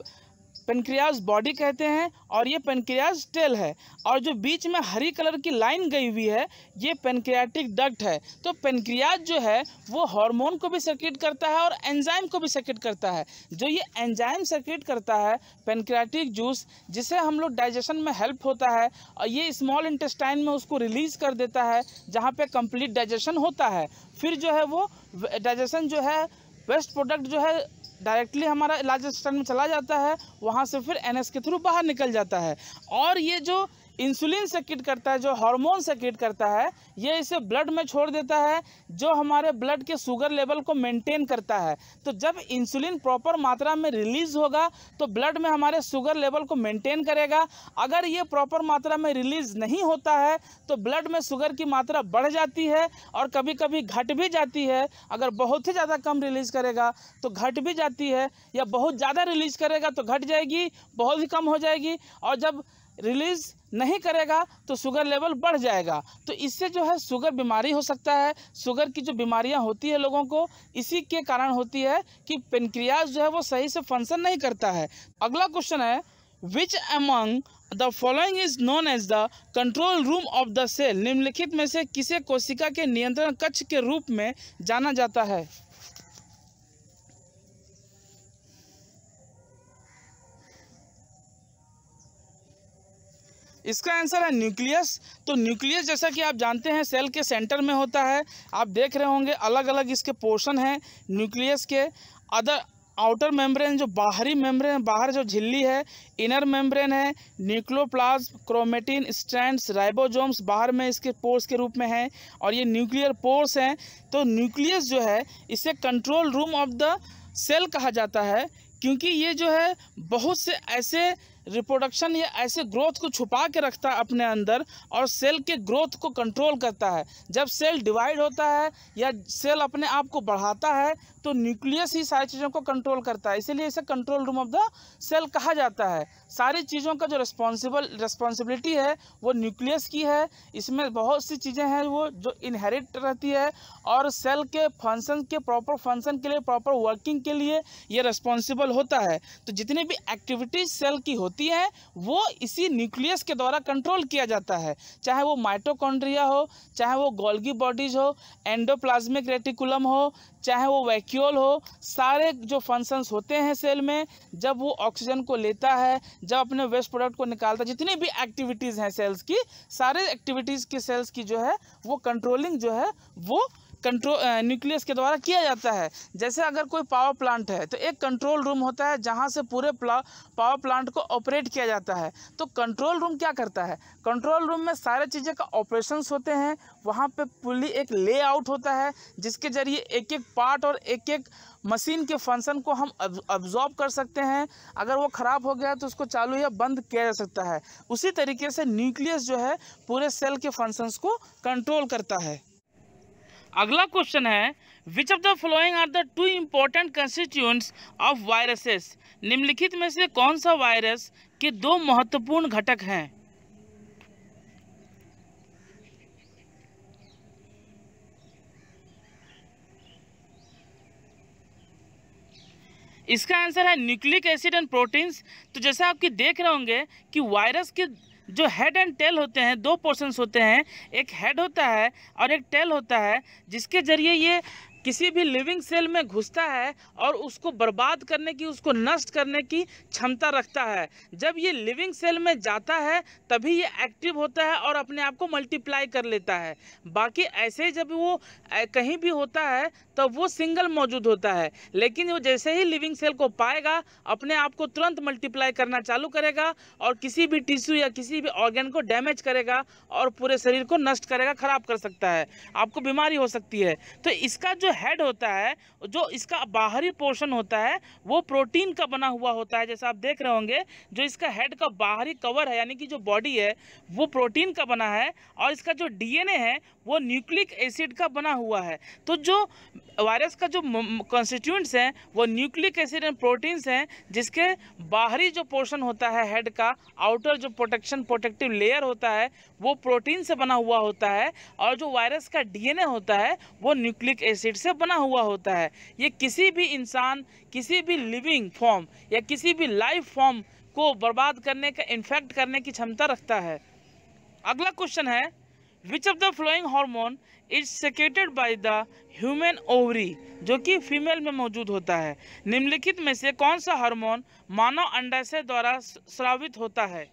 पेनक्रियाज बॉडी कहते हैं और ये पेनक्रियाज टेल है और जो बीच में हरी कलर की लाइन गई हुई है ये पेनक्रियाटिक डक्ट है तो पेनक्रियाज जो है वो हार्मोन को भी सर्किट करता है और एंजाइम को भी सर्किट करता है जो ये एंजाइम सर्किट करता है पेनक्रियाटिक जूस जिसे हम लोग डाइजेशन में हेल्प होता है और ये स्मॉल इंटेस्टाइन में उसको रिलीज़ कर देता है जहाँ पर कंप्लीट डाइजेशन होता है फिर जो है वो डाइजेशन जो है वेस्ट प्रोडक्ट जो है डायरेक्टली हमारा इलाज स्टैंड में चला जाता है वहाँ से फिर एनएस के थ्रू बाहर निकल जाता है और ये जो इंसुलिन सेक्रेट करता है जो हार्मोन सेक्रेट करता है ये इसे ब्लड में छोड़ देता है जो हमारे ब्लड के शुगर लेवल को मेंटेन करता है तो जब इंसुलिन प्रॉपर मात्रा में रिलीज़ होगा तो ब्लड में हमारे शुगर लेवल को मेंटेन करेगा अगर ये प्रॉपर मात्रा में रिलीज़ नहीं होता है तो ब्लड में शुगर की मात्रा बढ़ जाती है और कभी कभी घट भी जाती है अगर बहुत ही ज़्यादा कम रिलीज़ करेगा तो घट भी जाती है या बहुत ज़्यादा रिलीज़ करेगा तो घट जाएगी बहुत ही कम हो जाएगी और जब रिलीज़ नहीं करेगा तो शुगर लेवल बढ़ जाएगा तो इससे जो है शुगर बीमारी हो सकता है शुगर की जो बीमारियां होती है लोगों को इसी के कारण होती है कि पेनक्रियाज जो है वो सही से फंक्शन नहीं करता है अगला क्वेश्चन है which among the following is known as the control room of the cell निम्नलिखित में से किसे कोशिका के नियंत्रण कक्ष के रूप में जाना जाता है इसका आंसर है न्यूक्लियस तो न्यूक्लियस जैसा कि आप जानते हैं सेल के सेंटर में होता है आप देख रहे होंगे अलग अलग इसके पोर्शन हैं न्यूक्लियस के अदर आउटर मेम्ब्रेन जो बाहरी मेम्ब्रेन बाहर जो झिल्ली है इनर मेम्ब्रेन है न्यूक्लोप्लाज क्रोमेटिन स्ट्रैंड्स राइबोजोम्स बाहर में इसके पोर्स के रूप में हैं और ये न्यूक्लियर पोर्स हैं तो न्यूक्लियस जो है इसे control room of the cell कहा जाता है क्योंकि ये जो है बहुत से ऐसे रिप्रोडक्शन ये ऐसे ग्रोथ को छुपा के रखता है अपने अंदर और सेल के ग्रोथ को कंट्रोल करता है जब सेल डिवाइड होता है या सेल अपने आप को बढ़ाता है तो न्यूक्लियस ही सारी चीज़ों को कंट्रोल करता है इसीलिए इसे control room of the cell कहा जाता है सारी चीज़ों का जो रिस्पॉन्सिबल रिस्पॉन्सिबिलिटी है वो न्यूक्लियस की है इसमें बहुत सी चीज़ें हैं वो जो इनहेरिट रहती है और सेल के फंक्शन के प्रॉपर फंक्शन के लिए प्रॉपर वर्किंग के लिए ये रिस्पॉन्सिबल होता है तो जितनी भी एक्टिविटीज सेल की होती होती हैं वो इसी न्यूक्लियस के द्वारा कंट्रोल किया जाता है चाहे वो माइटोकॉन्ड्रिया हो चाहे वो गोल्गी बॉडीज हो एंडोप्लाज्मिक रेटिकुलम हो चाहे वो वैक्यूल हो सारे जो फंक्शंस होते हैं सेल में जब वो ऑक्सीजन को लेता है जब अपने वेस्ट प्रोडक्ट को निकालता है जितनी भी एक्टिविटीज़ हैं सेल्स की सारे एक्टिविटीज़ की सेल्स की जो है वो कंट्रोलिंग जो है वो कंट्रोल न्यूक्लियस के द्वारा किया जाता है जैसे अगर कोई पावर प्लांट है तो एक कंट्रोल रूम होता है जहाँ से पूरे पावर प्लांट को ऑपरेट किया जाता है तो कंट्रोल रूम क्या करता है कंट्रोल रूम में सारे चीज़ें का ऑपरेशंस होते हैं वहाँ पे पूरी एक लेआउट होता है जिसके ज़रिए एक एक पार्ट और एक एक मशीन के फंक्शन को हम ऑब्जॉर्ब कर सकते हैं अगर वो ख़राब हो गया तो उसको चालू या बंद किया जा सकता है उसी तरीके से न्यूक्लियस जो है पूरे सेल के फंक्शंस को कंट्रोल करता है अगला क्वेश्चन है which of the following are the two important constituents of viruses निम्नलिखित में से कौन सा वायरस के दो महत्वपूर्ण घटक हैं इसका आंसर है न्यूक्लिक एसिड एंड प्रोटीन्स तो जैसा आपकी देख रहे होंगे कि वायरस के जो हेड एंड टेल होते हैं दो पोर्शंस होते हैं एक हेड होता है और एक टेल होता है जिसके ज़रिए ये किसी भी लिविंग सेल में घुसता है और उसको बर्बाद करने की उसको नष्ट करने की क्षमता रखता है जब ये लिविंग सेल में जाता है तभी ये एक्टिव होता है और अपने आप को मल्टीप्लाई कर लेता है बाकी ऐसे जब वो कहीं भी होता है तब तो वो सिंगल मौजूद होता है लेकिन वो जैसे ही लिविंग सेल को पाएगा अपने आप को तुरंत मल्टीप्लाई करना चालू करेगा और किसी भी टिश्यू या किसी भी ऑर्गेन को डैमेज करेगा और पूरे शरीर को नष्ट करेगा खराब कर सकता है आपको बीमारी हो सकती है तो इसका जो हेड होता है जो इसका बाहरी पोर्शन होता है वो प्रोटीन का बना हुआ होता है जैसा आप देख रहे होंगे जो इसका हेड का बाहरी कवर है यानी कि जो बॉडी है वो प्रोटीन का बना है और इसका जो डीएनए है वो न्यूक्लिक एसिड का बना हुआ है तो जो वायरस का जो कॉन्स्टिट्यूंट्स हैं वो न्यूक्लिक एसिड एंड प्रोटीन्स हैं जिसके बाहरी जो पोर्शन होता है हेड का आउटर जो प्रोटेक्शन प्रोटेक्टिव लेयर होता है वो प्रोटीन से बना हुआ होता है और जो वायरस का डीएनए होता है वो न्यूक्लिक एसिड से बना हुआ होता है ये किसी भी इंसान किसी भी लिविंग फॉर्म या किसी भी लाइफ फॉर्म को बर्बाद करने का इन्फेक्ट करने की क्षमता रखता है अगला क्वेश्चन है which of the following hormone is secreted by the human ovary जो कि फीमेल में मौजूद होता है निम्नलिखित में से कौन सा हार्मोन मानव अंडाशय द्वारा स्रावित होता है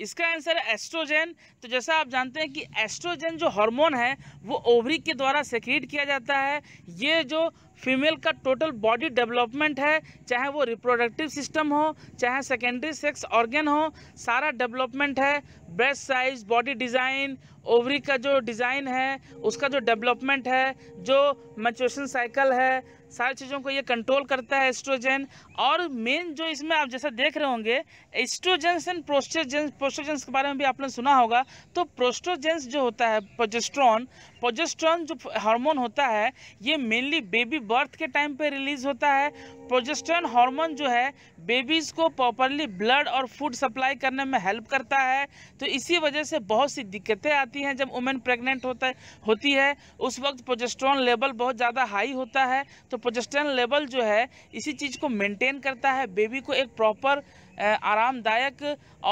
इसका आंसर है एस्ट्रोजन तो जैसा आप जानते हैं कि एस्ट्रोजन जो हार्मोन है वो ओवरी के द्वारा सेक्रेट किया जाता है ये जो फीमेल का टोटल बॉडी डेवलपमेंट है चाहे वो रिप्रोडक्टिव सिस्टम हो चाहे सेकेंडरी सेक्स ऑर्गेन हो सारा डेवलपमेंट है breast size body design ovary का जो डिज़ाइन है उसका जो डेवलपमेंट है जो मेचुएशन साइकिल है सारी चीज़ों को ये कंट्रोल करता है एस्ट्रोजन और मेन जो इसमें आप जैसा देख रहे होंगे एस्ट्रोजेंस एंड प्रोस्टोजेंस प्रोस्टोजेंस के बारे में भी आपने सुना होगा तो प्रोस्टोजेंस जो होता है प्रोजेस्ट्रॉन प्रोजेस्ट्रॉन जो हार्मोन होता है ये मेनली बेबी बर्थ के टाइम पे रिलीज होता है प्रोजेस्ट्रॉन हार्मोन जो है बेबीज़ को प्रॉपरली ब्लड और फूड सप्लाई करने में हेल्प करता है तो इसी वजह से बहुत सी दिक्कतें आती हैं जब वुमेन प्रेग्नेंट होता होती है उस वक्त प्रोजेस्ट्रॉन लेवल बहुत ज़्यादा हाई होता है तो प्रोजेस्टेरॉन लेवल जो है इसी चीज़ को मेंटेन करता है बेबी को एक प्रॉपर आरामदायक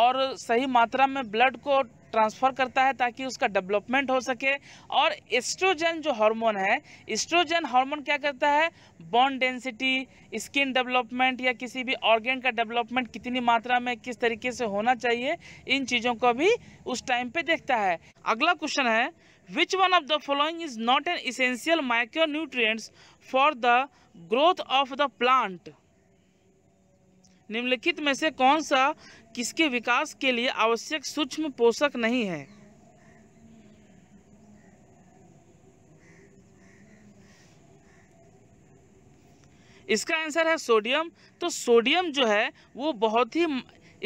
और सही मात्रा में ब्लड को ट्रांसफ़र करता है ताकि उसका डेवलपमेंट हो सके और एस्ट्रोजन जो हार्मोन है एस्ट्रोजन हार्मोन क्या करता है बॉन डेंसिटी स्किन डेवलपमेंट या किसी भी ऑर्गेन का डेवलपमेंट कितनी मात्रा में किस तरीके से होना चाहिए इन चीज़ों को भी उस टाइम पे देखता है अगला क्वेश्चन है which one of the following is not an essential micronutrient for the growth of the plant निम्नलिखित में से कौन सा किसके विकास के लिए आवश्यक सूक्ष्म पोषक नहीं है इसका आंसर है सोडियम तो सोडियम जो है वो बहुत ही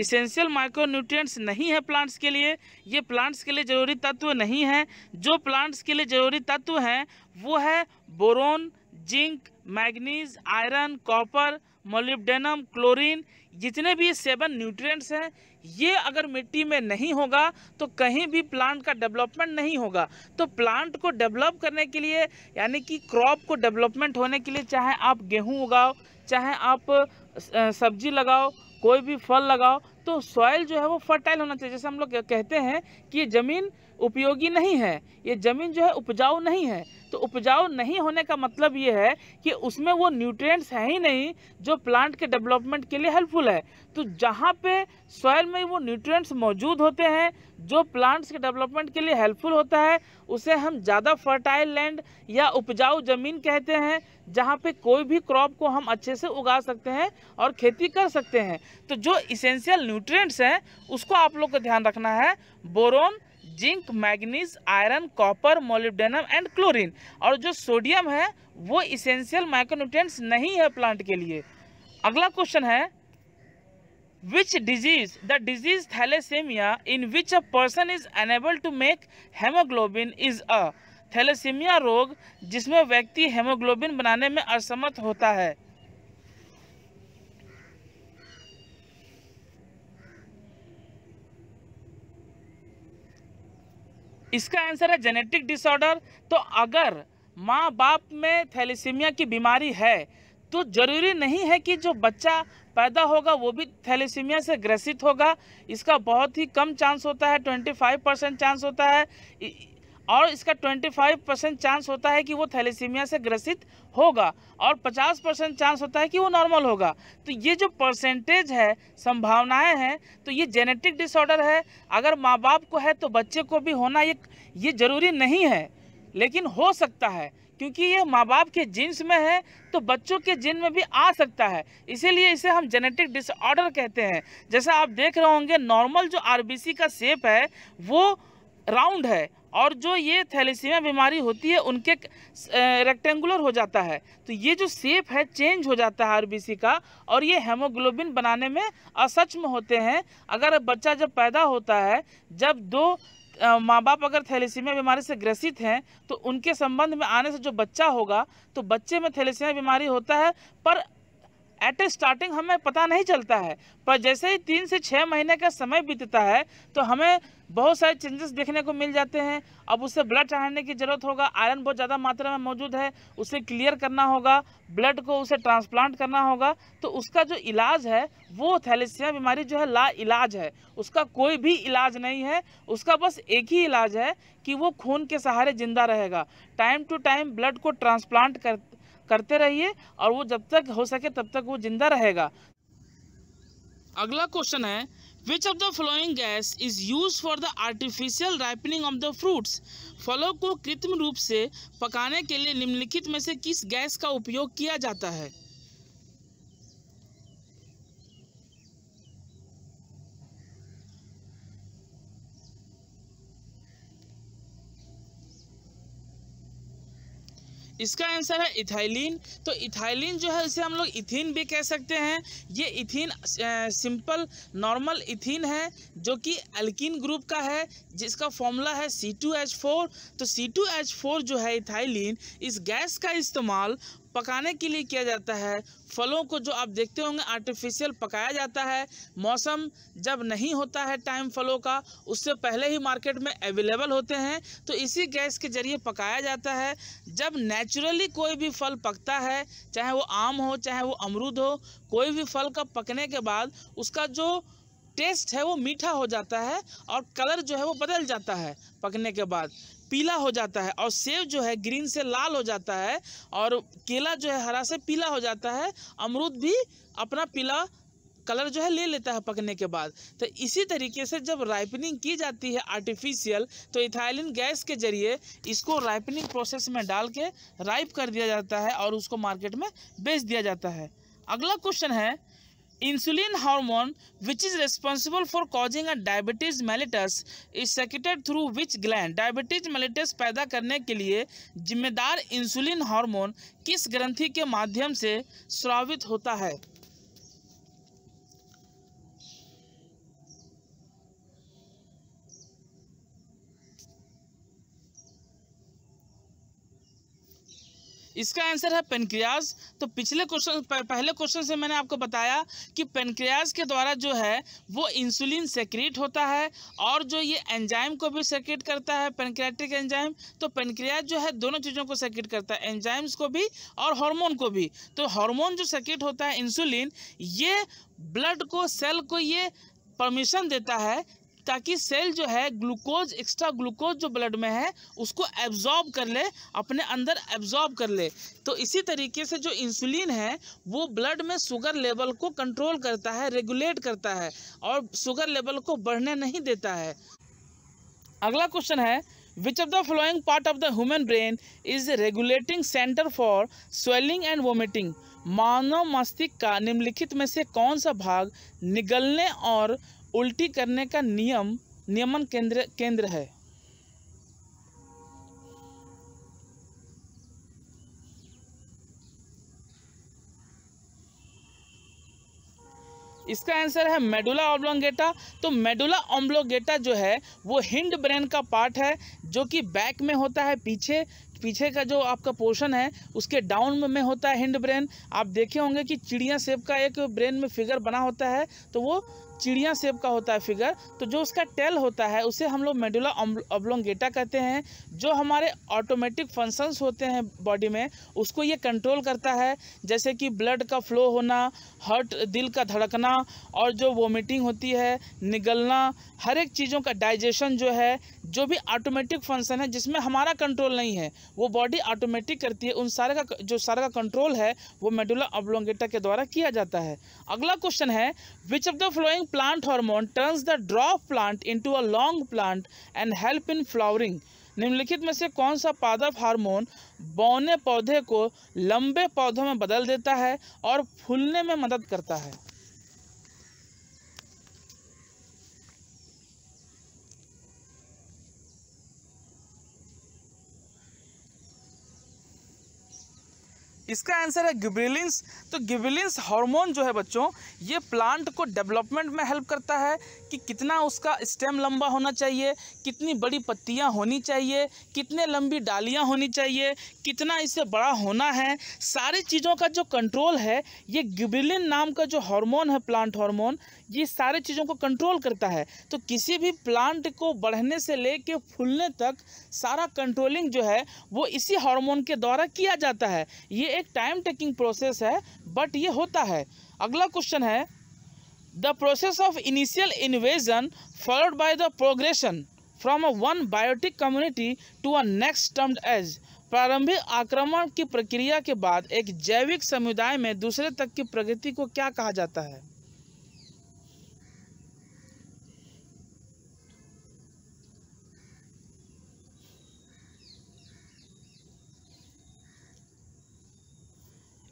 इसेंशियल माइक्रोन्यूट्रिएंट्स नहीं है प्लांट्स के लिए ये प्लांट्स के लिए ज़रूरी तत्व नहीं है जो प्लांट्स के लिए ज़रूरी तत्व हैं वो है boron zinc manganese iron copper molybdenum chlorine जितने भी सेवन न्यूट्रिएंट्स हैं ये अगर मिट्टी में नहीं होगा तो कहीं भी प्लांट का डेवलपमेंट नहीं होगा तो प्लांट को डेवलप करने के लिए यानी कि क्रॉप को डेवलपमेंट होने के लिए चाहे आप गेहूं उगाओ चाहे आप सब्जी लगाओ कोई भी फल लगाओ तो सॉइल जो है वो फर्टाइल होना चाहिए जैसे हम लोग कहते हैं कि ज़मीन उपयोगी नहीं है ये ज़मीन जो है उपजाऊ नहीं है तो उपजाऊ नहीं होने का मतलब ये है कि उसमें वो न्यूट्रिएंट्स हैं ही नहीं जो प्लांट के डेवलपमेंट के लिए हेल्पफुल है तो जहाँ पे सॉयल में वो न्यूट्रिएंट्स मौजूद होते हैं जो प्लांट्स के डेवलपमेंट के लिए हेल्पफुल होता है उसे हम ज़्यादा फर्टाइल लैंड या उपजाऊ ज़मीन कहते हैं जहाँ पे कोई भी क्रॉप को हम अच्छे से उगा सकते हैं और खेती कर सकते हैं तो जो इसेंशियल न्यूट्रेंट्स हैं उसको आप लोग को ध्यान रखना है boron zinc manganese iron copper molybdenum and chlorine और जो सोडियम है वो इसेंशियल माइक्रोन्यूट्रेंट्स नहीं है प्लांट के लिए अगला क्वेश्चन है which disease the disease thalassaemia in which a person is unable to make haemoglobin is a thalassaemia रोग जिसमें व्यक्ति हेमोग्लोबिन बनाने में असमर्थ होता है इसका आंसर है जेनेटिक डिसऑर्डर तो अगर माँ बाप में थैलीसीमिया की बीमारी है तो ज़रूरी नहीं है कि जो बच्चा पैदा होगा वो भी थैलेसीमिया से ग्रसित होगा इसका बहुत ही कम चांस होता है 25 परसेंट चांस होता है और इसका 25 परसेंट चांस होता है कि वो थैलेसीमिया से ग्रसित होगा और 50 परसेंट चांस होता है कि वो नॉर्मल होगा तो ये जो परसेंटेज है संभावनाएं हैं तो ये जेनेटिक डिसऑर्डर है अगर माँ बाप को है तो बच्चे को भी होना ये ये ज़रूरी नहीं है लेकिन हो सकता है क्योंकि ये माँ बाप के जीन्स में है तो बच्चों के जीन में भी आ सकता है इसीलिए इसे हम जेनेटिक डिसऑर्डर कहते हैं जैसा आप देख रहे होंगे नॉर्मल जो आर का शेप है वो राउंड है और जो ये थैलेसीमिया बीमारी होती है उनके रेक्टेंगुलर हो जाता है तो ये जो सेप है चेंज हो जाता है आरबीसी का और ये हेमोग्लोबिन बनाने में असक्षम होते हैं अगर बच्चा जब पैदा होता है जब दो माँ बाप अगर थैलेसीमिया बीमारी से ग्रसित हैं तो उनके संबंध में आने से जो बच्चा होगा तो बच्चे में थैलेसीमिया बीमारी होता है पर एट ए स्टार्टिंग हमें पता नहीं चलता है पर जैसे ही तीन से छः महीने का समय बीतता है तो हमें बहुत सारे चेंजेस देखने को मिल जाते हैं अब उसे ब्लड चढ़ाने की ज़रूरत होगा आयरन बहुत ज़्यादा मात्रा में मौजूद है उसे क्लियर करना होगा ब्लड को उसे ट्रांसप्लांट करना होगा तो उसका जो इलाज है वो थैलेसिया बीमारी जो है ला इलाज है उसका कोई भी इलाज नहीं है उसका बस एक ही इलाज है कि वो खून के सहारे ज़िंदा रहेगा टाइम टू टाइम ब्लड को ट्रांसप्लांट कर करते रहिए और वो जब तक हो सके तब तक वो ज़िंदा रहेगा अगला क्वेश्चन है which of the following gas is use for the artificial ripening of the fruits फलों को कृत्रिम रूप से पकाने के लिए निम्नलिखित में से किस गैस का उपयोग किया जाता है इसका आंसर है इथाइलिन तो इथाइलिन जो है इसे हम लोग इथिन भी कह सकते हैं ये इथिन सिंपल नॉर्मल इथिन है जो कि अल्किन ग्रुप का है जिसका फॉर्मूला है सी टू एच फोर तो सी टू एच फोर जो है इथाइलिन इस गैस का इस्तेमाल पकाने के लिए किया जाता है फलों को जो आप देखते होंगे आर्टिफिशियल पकाया जाता है मौसम जब नहीं होता है टाइम फलों का उससे पहले ही मार्केट में अवेलेबल होते हैं तो इसी गैस के ज़रिए पकाया जाता है जब नेचुरली कोई भी फल पकता है चाहे वो आम हो चाहे वो अमरूद हो कोई भी फल का पकने के बाद उसका जो टेस्ट है वो मीठा हो जाता है और कलर जो है वो बदल जाता है पकने के बाद पीला हो जाता है और सेब जो है ग्रीन से लाल हो जाता है और केला जो है हरा से पीला हो जाता है अमरूद भी अपना पीला कलर जो है ले लेता है पकने के बाद तो इसी तरीके से जब राइपनिंग की जाती है आर्टिफिशियल तो इथाइलिन गैस के जरिए इसको राइपनिंग प्रोसेस में डाल के राइप कर दिया जाता है और उसको मार्केट में बेच दिया जाता है अगला क्वेश्चन है Insulin hormone, which is responsible for causing a diabetes mellitus, is secreted through which gland? Diabetes mellitus पैदा करने के लिए जिम्मेदार इंसुलिन हार्मोन किस ग्रंथि के माध्यम से स्रावित होता है इसका आंसर है पेनक्रियाज तो पिछले क्वेश्चन पहले क्वेश्चन से मैंने आपको बताया कि पेनक्रियाज के द्वारा जो है वो इंसुलिन सेक्रेट होता है और जो ये एंजाइम को भी सेक्रेट करता है पेनक्रियाटिक एंजाइम तो पेनक्रियाज जो है दोनों चीज़ों को सेक्रेट करता है एंजाइम्स को भी और हार्मोन को भी तो हार्मोन जो सेक्रेट होता है इंसुलिन ये ब्लड को सेल को ये परमिशन देता है ताकि सेल जो है ग्लूकोज एक्स्ट्रा ग्लूकोज जो ब्लड में है उसको एब्जॉर्ब कर ले अपने अंदर एब्जॉर्ब कर ले तो इसी तरीके से जो इंसुलिन है वो ब्लड में शुगर लेवल को कंट्रोल करता है रेगुलेट करता है और शुगर लेवल को बढ़ने नहीं देता है अगला क्वेश्चन है which of the following part of the human brain is regulating centre for swallowing and vomiting मानव मस्तिष्क का निम्नलिखित में से कौन सा भाग निगलने और उल्टी करने का नियम नियमन केंद्र केंद्र है इसका आंसर है मेडुला ऑब्लोंगेटा तो मेडुला ऑब्लोंगेटा जो है वो हिंड ब्रेन का पार्ट है जो कि बैक में होता है पीछे पीछे का जो आपका पोर्शन है उसके डाउन में होता है हिंड ब्रेन आप देखे होंगे कि चिड़िया सेब का एक ब्रेन में फिगर बना होता है तो वो चिड़िया सेब का होता है फिगर तो जो उसका टेल होता है उसे हम लोग मेडुला ऑब्लोंगेटा कहते हैं जो हमारे ऑटोमेटिक फंक्शंस होते हैं बॉडी में उसको ये कंट्रोल करता है जैसे कि ब्लड का फ्लो होना हर्ट दिल का धड़कना और जो वोमिटिंग होती है निगलना हर एक चीज़ों का डाइजेशन जो है जो भी ऑटोमेटिक फंक्शन है जिसमें हमारा कंट्रोल नहीं है वो बॉडी ऑटोमेटिक करती है उन सारे का जो सारा का कंट्रोल है वो मेडुला ऑब्लोंगेटा के द्वारा किया जाता है अगला क्वेश्चन है which of the following long plant hormone turns the dwarf plant into a long plant and help in flowering निम्नलिखित में से कौन सा पादप हार्मोन बौने पौधे को लंबे पौधों में बदल देता है और फूलने में मदद करता है इसका आंसर है गिब्रिलिन्स तो गिब्रिलिन्स हार्मोन जो है बच्चों ये प्लांट को डेवलपमेंट में हेल्प करता है कि कितना उसका स्टेम लंबा होना चाहिए कितनी बड़ी पत्तियाँ होनी चाहिए कितने लंबी डालियाँ होनी चाहिए कितना इसे बड़ा होना है सारी चीज़ों का जो कंट्रोल है ये गिब्रिलिन नाम का जो हार्मोन है प्लांट हार्मोन ये सारे चीज़ों को कंट्रोल करता है तो किसी भी प्लांट को बढ़ने से ले कर फूलने तक सारा कंट्रोलिंग जो है वो इसी हार्मोन के द्वारा किया जाता है ये एक टाइम टेकिंग प्रोसेस है बट ये होता है अगला क्वेश्चन है the process of initial invasion followed by the progression from a one biotic community to a next termed as प्रारंभिक आक्रमण की प्रक्रिया के बाद एक जैविक समुदाय में दूसरे तक की प्रगति को क्या कहा जाता है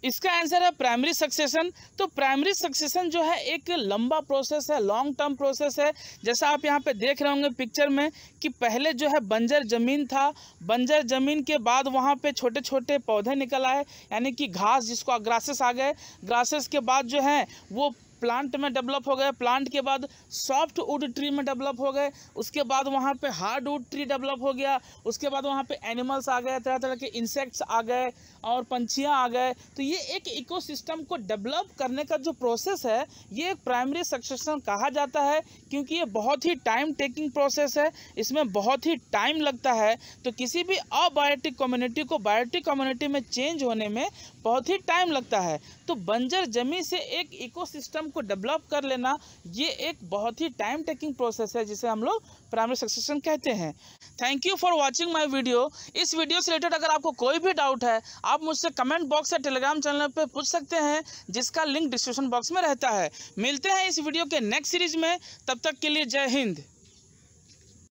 इसका आंसर है प्राइमरी सक्सेशन तो प्राइमरी सक्सेशन जो है एक लंबा प्रोसेस है लॉन्ग टर्म प्रोसेस है जैसा आप यहाँ पे देख रहे होंगे पिक्चर में कि पहले जो है बंजर ज़मीन था बंजर ज़मीन के बाद वहाँ पे छोटे छोटे पौधे निकल आए यानी कि घास जिसको ग्रासेस आ गए ग्रासेस के बाद जो है वो प्लांट में डेवलप हो गए प्लांट के बाद सॉफ्ट वुड ट्री में डेवलप हो गए उसके बाद वहाँ पे हार्ड वुड ट्री डेवलप हो गया उसके बाद वहाँ पे एनिमल्स आ गए तरह तरह के इंसेक्ट्स आ गए और पंछियाँ आ गए तो ये एक इकोसिस्टम को डेवलप करने का जो प्रोसेस है ये एक प्राइमरी सक्सेशन कहा जाता है क्योंकि ये बहुत ही टाइम टेकिंग प्रोसेस है इसमें बहुत ही टाइम लगता है तो किसी भी अबायोटिक कम्युनिटी को बायोटिक कम्युनिटी में चेंज होने में बहुत ही टाइम लगता है तो बंजर जमी से एक इकोसिस्टम को डेवलप कर लेना ये एक बहुत ही टाइम टेकिंग प्रोसेस है जिसे हम लोग प्राइमरी सक्सेशन कहते हैं thank you for watching my video इस वीडियो से रिलेटेड अगर आपको कोई भी डाउट है आप मुझसे कमेंट बॉक्स या टेलीग्राम चैनल पर पूछ सकते हैं जिसका लिंक डिस्क्रिप्शन बॉक्स में रहता है मिलते हैं इस वीडियो के नेक्स्ट सीरीज में तब तक के लिए जय हिंद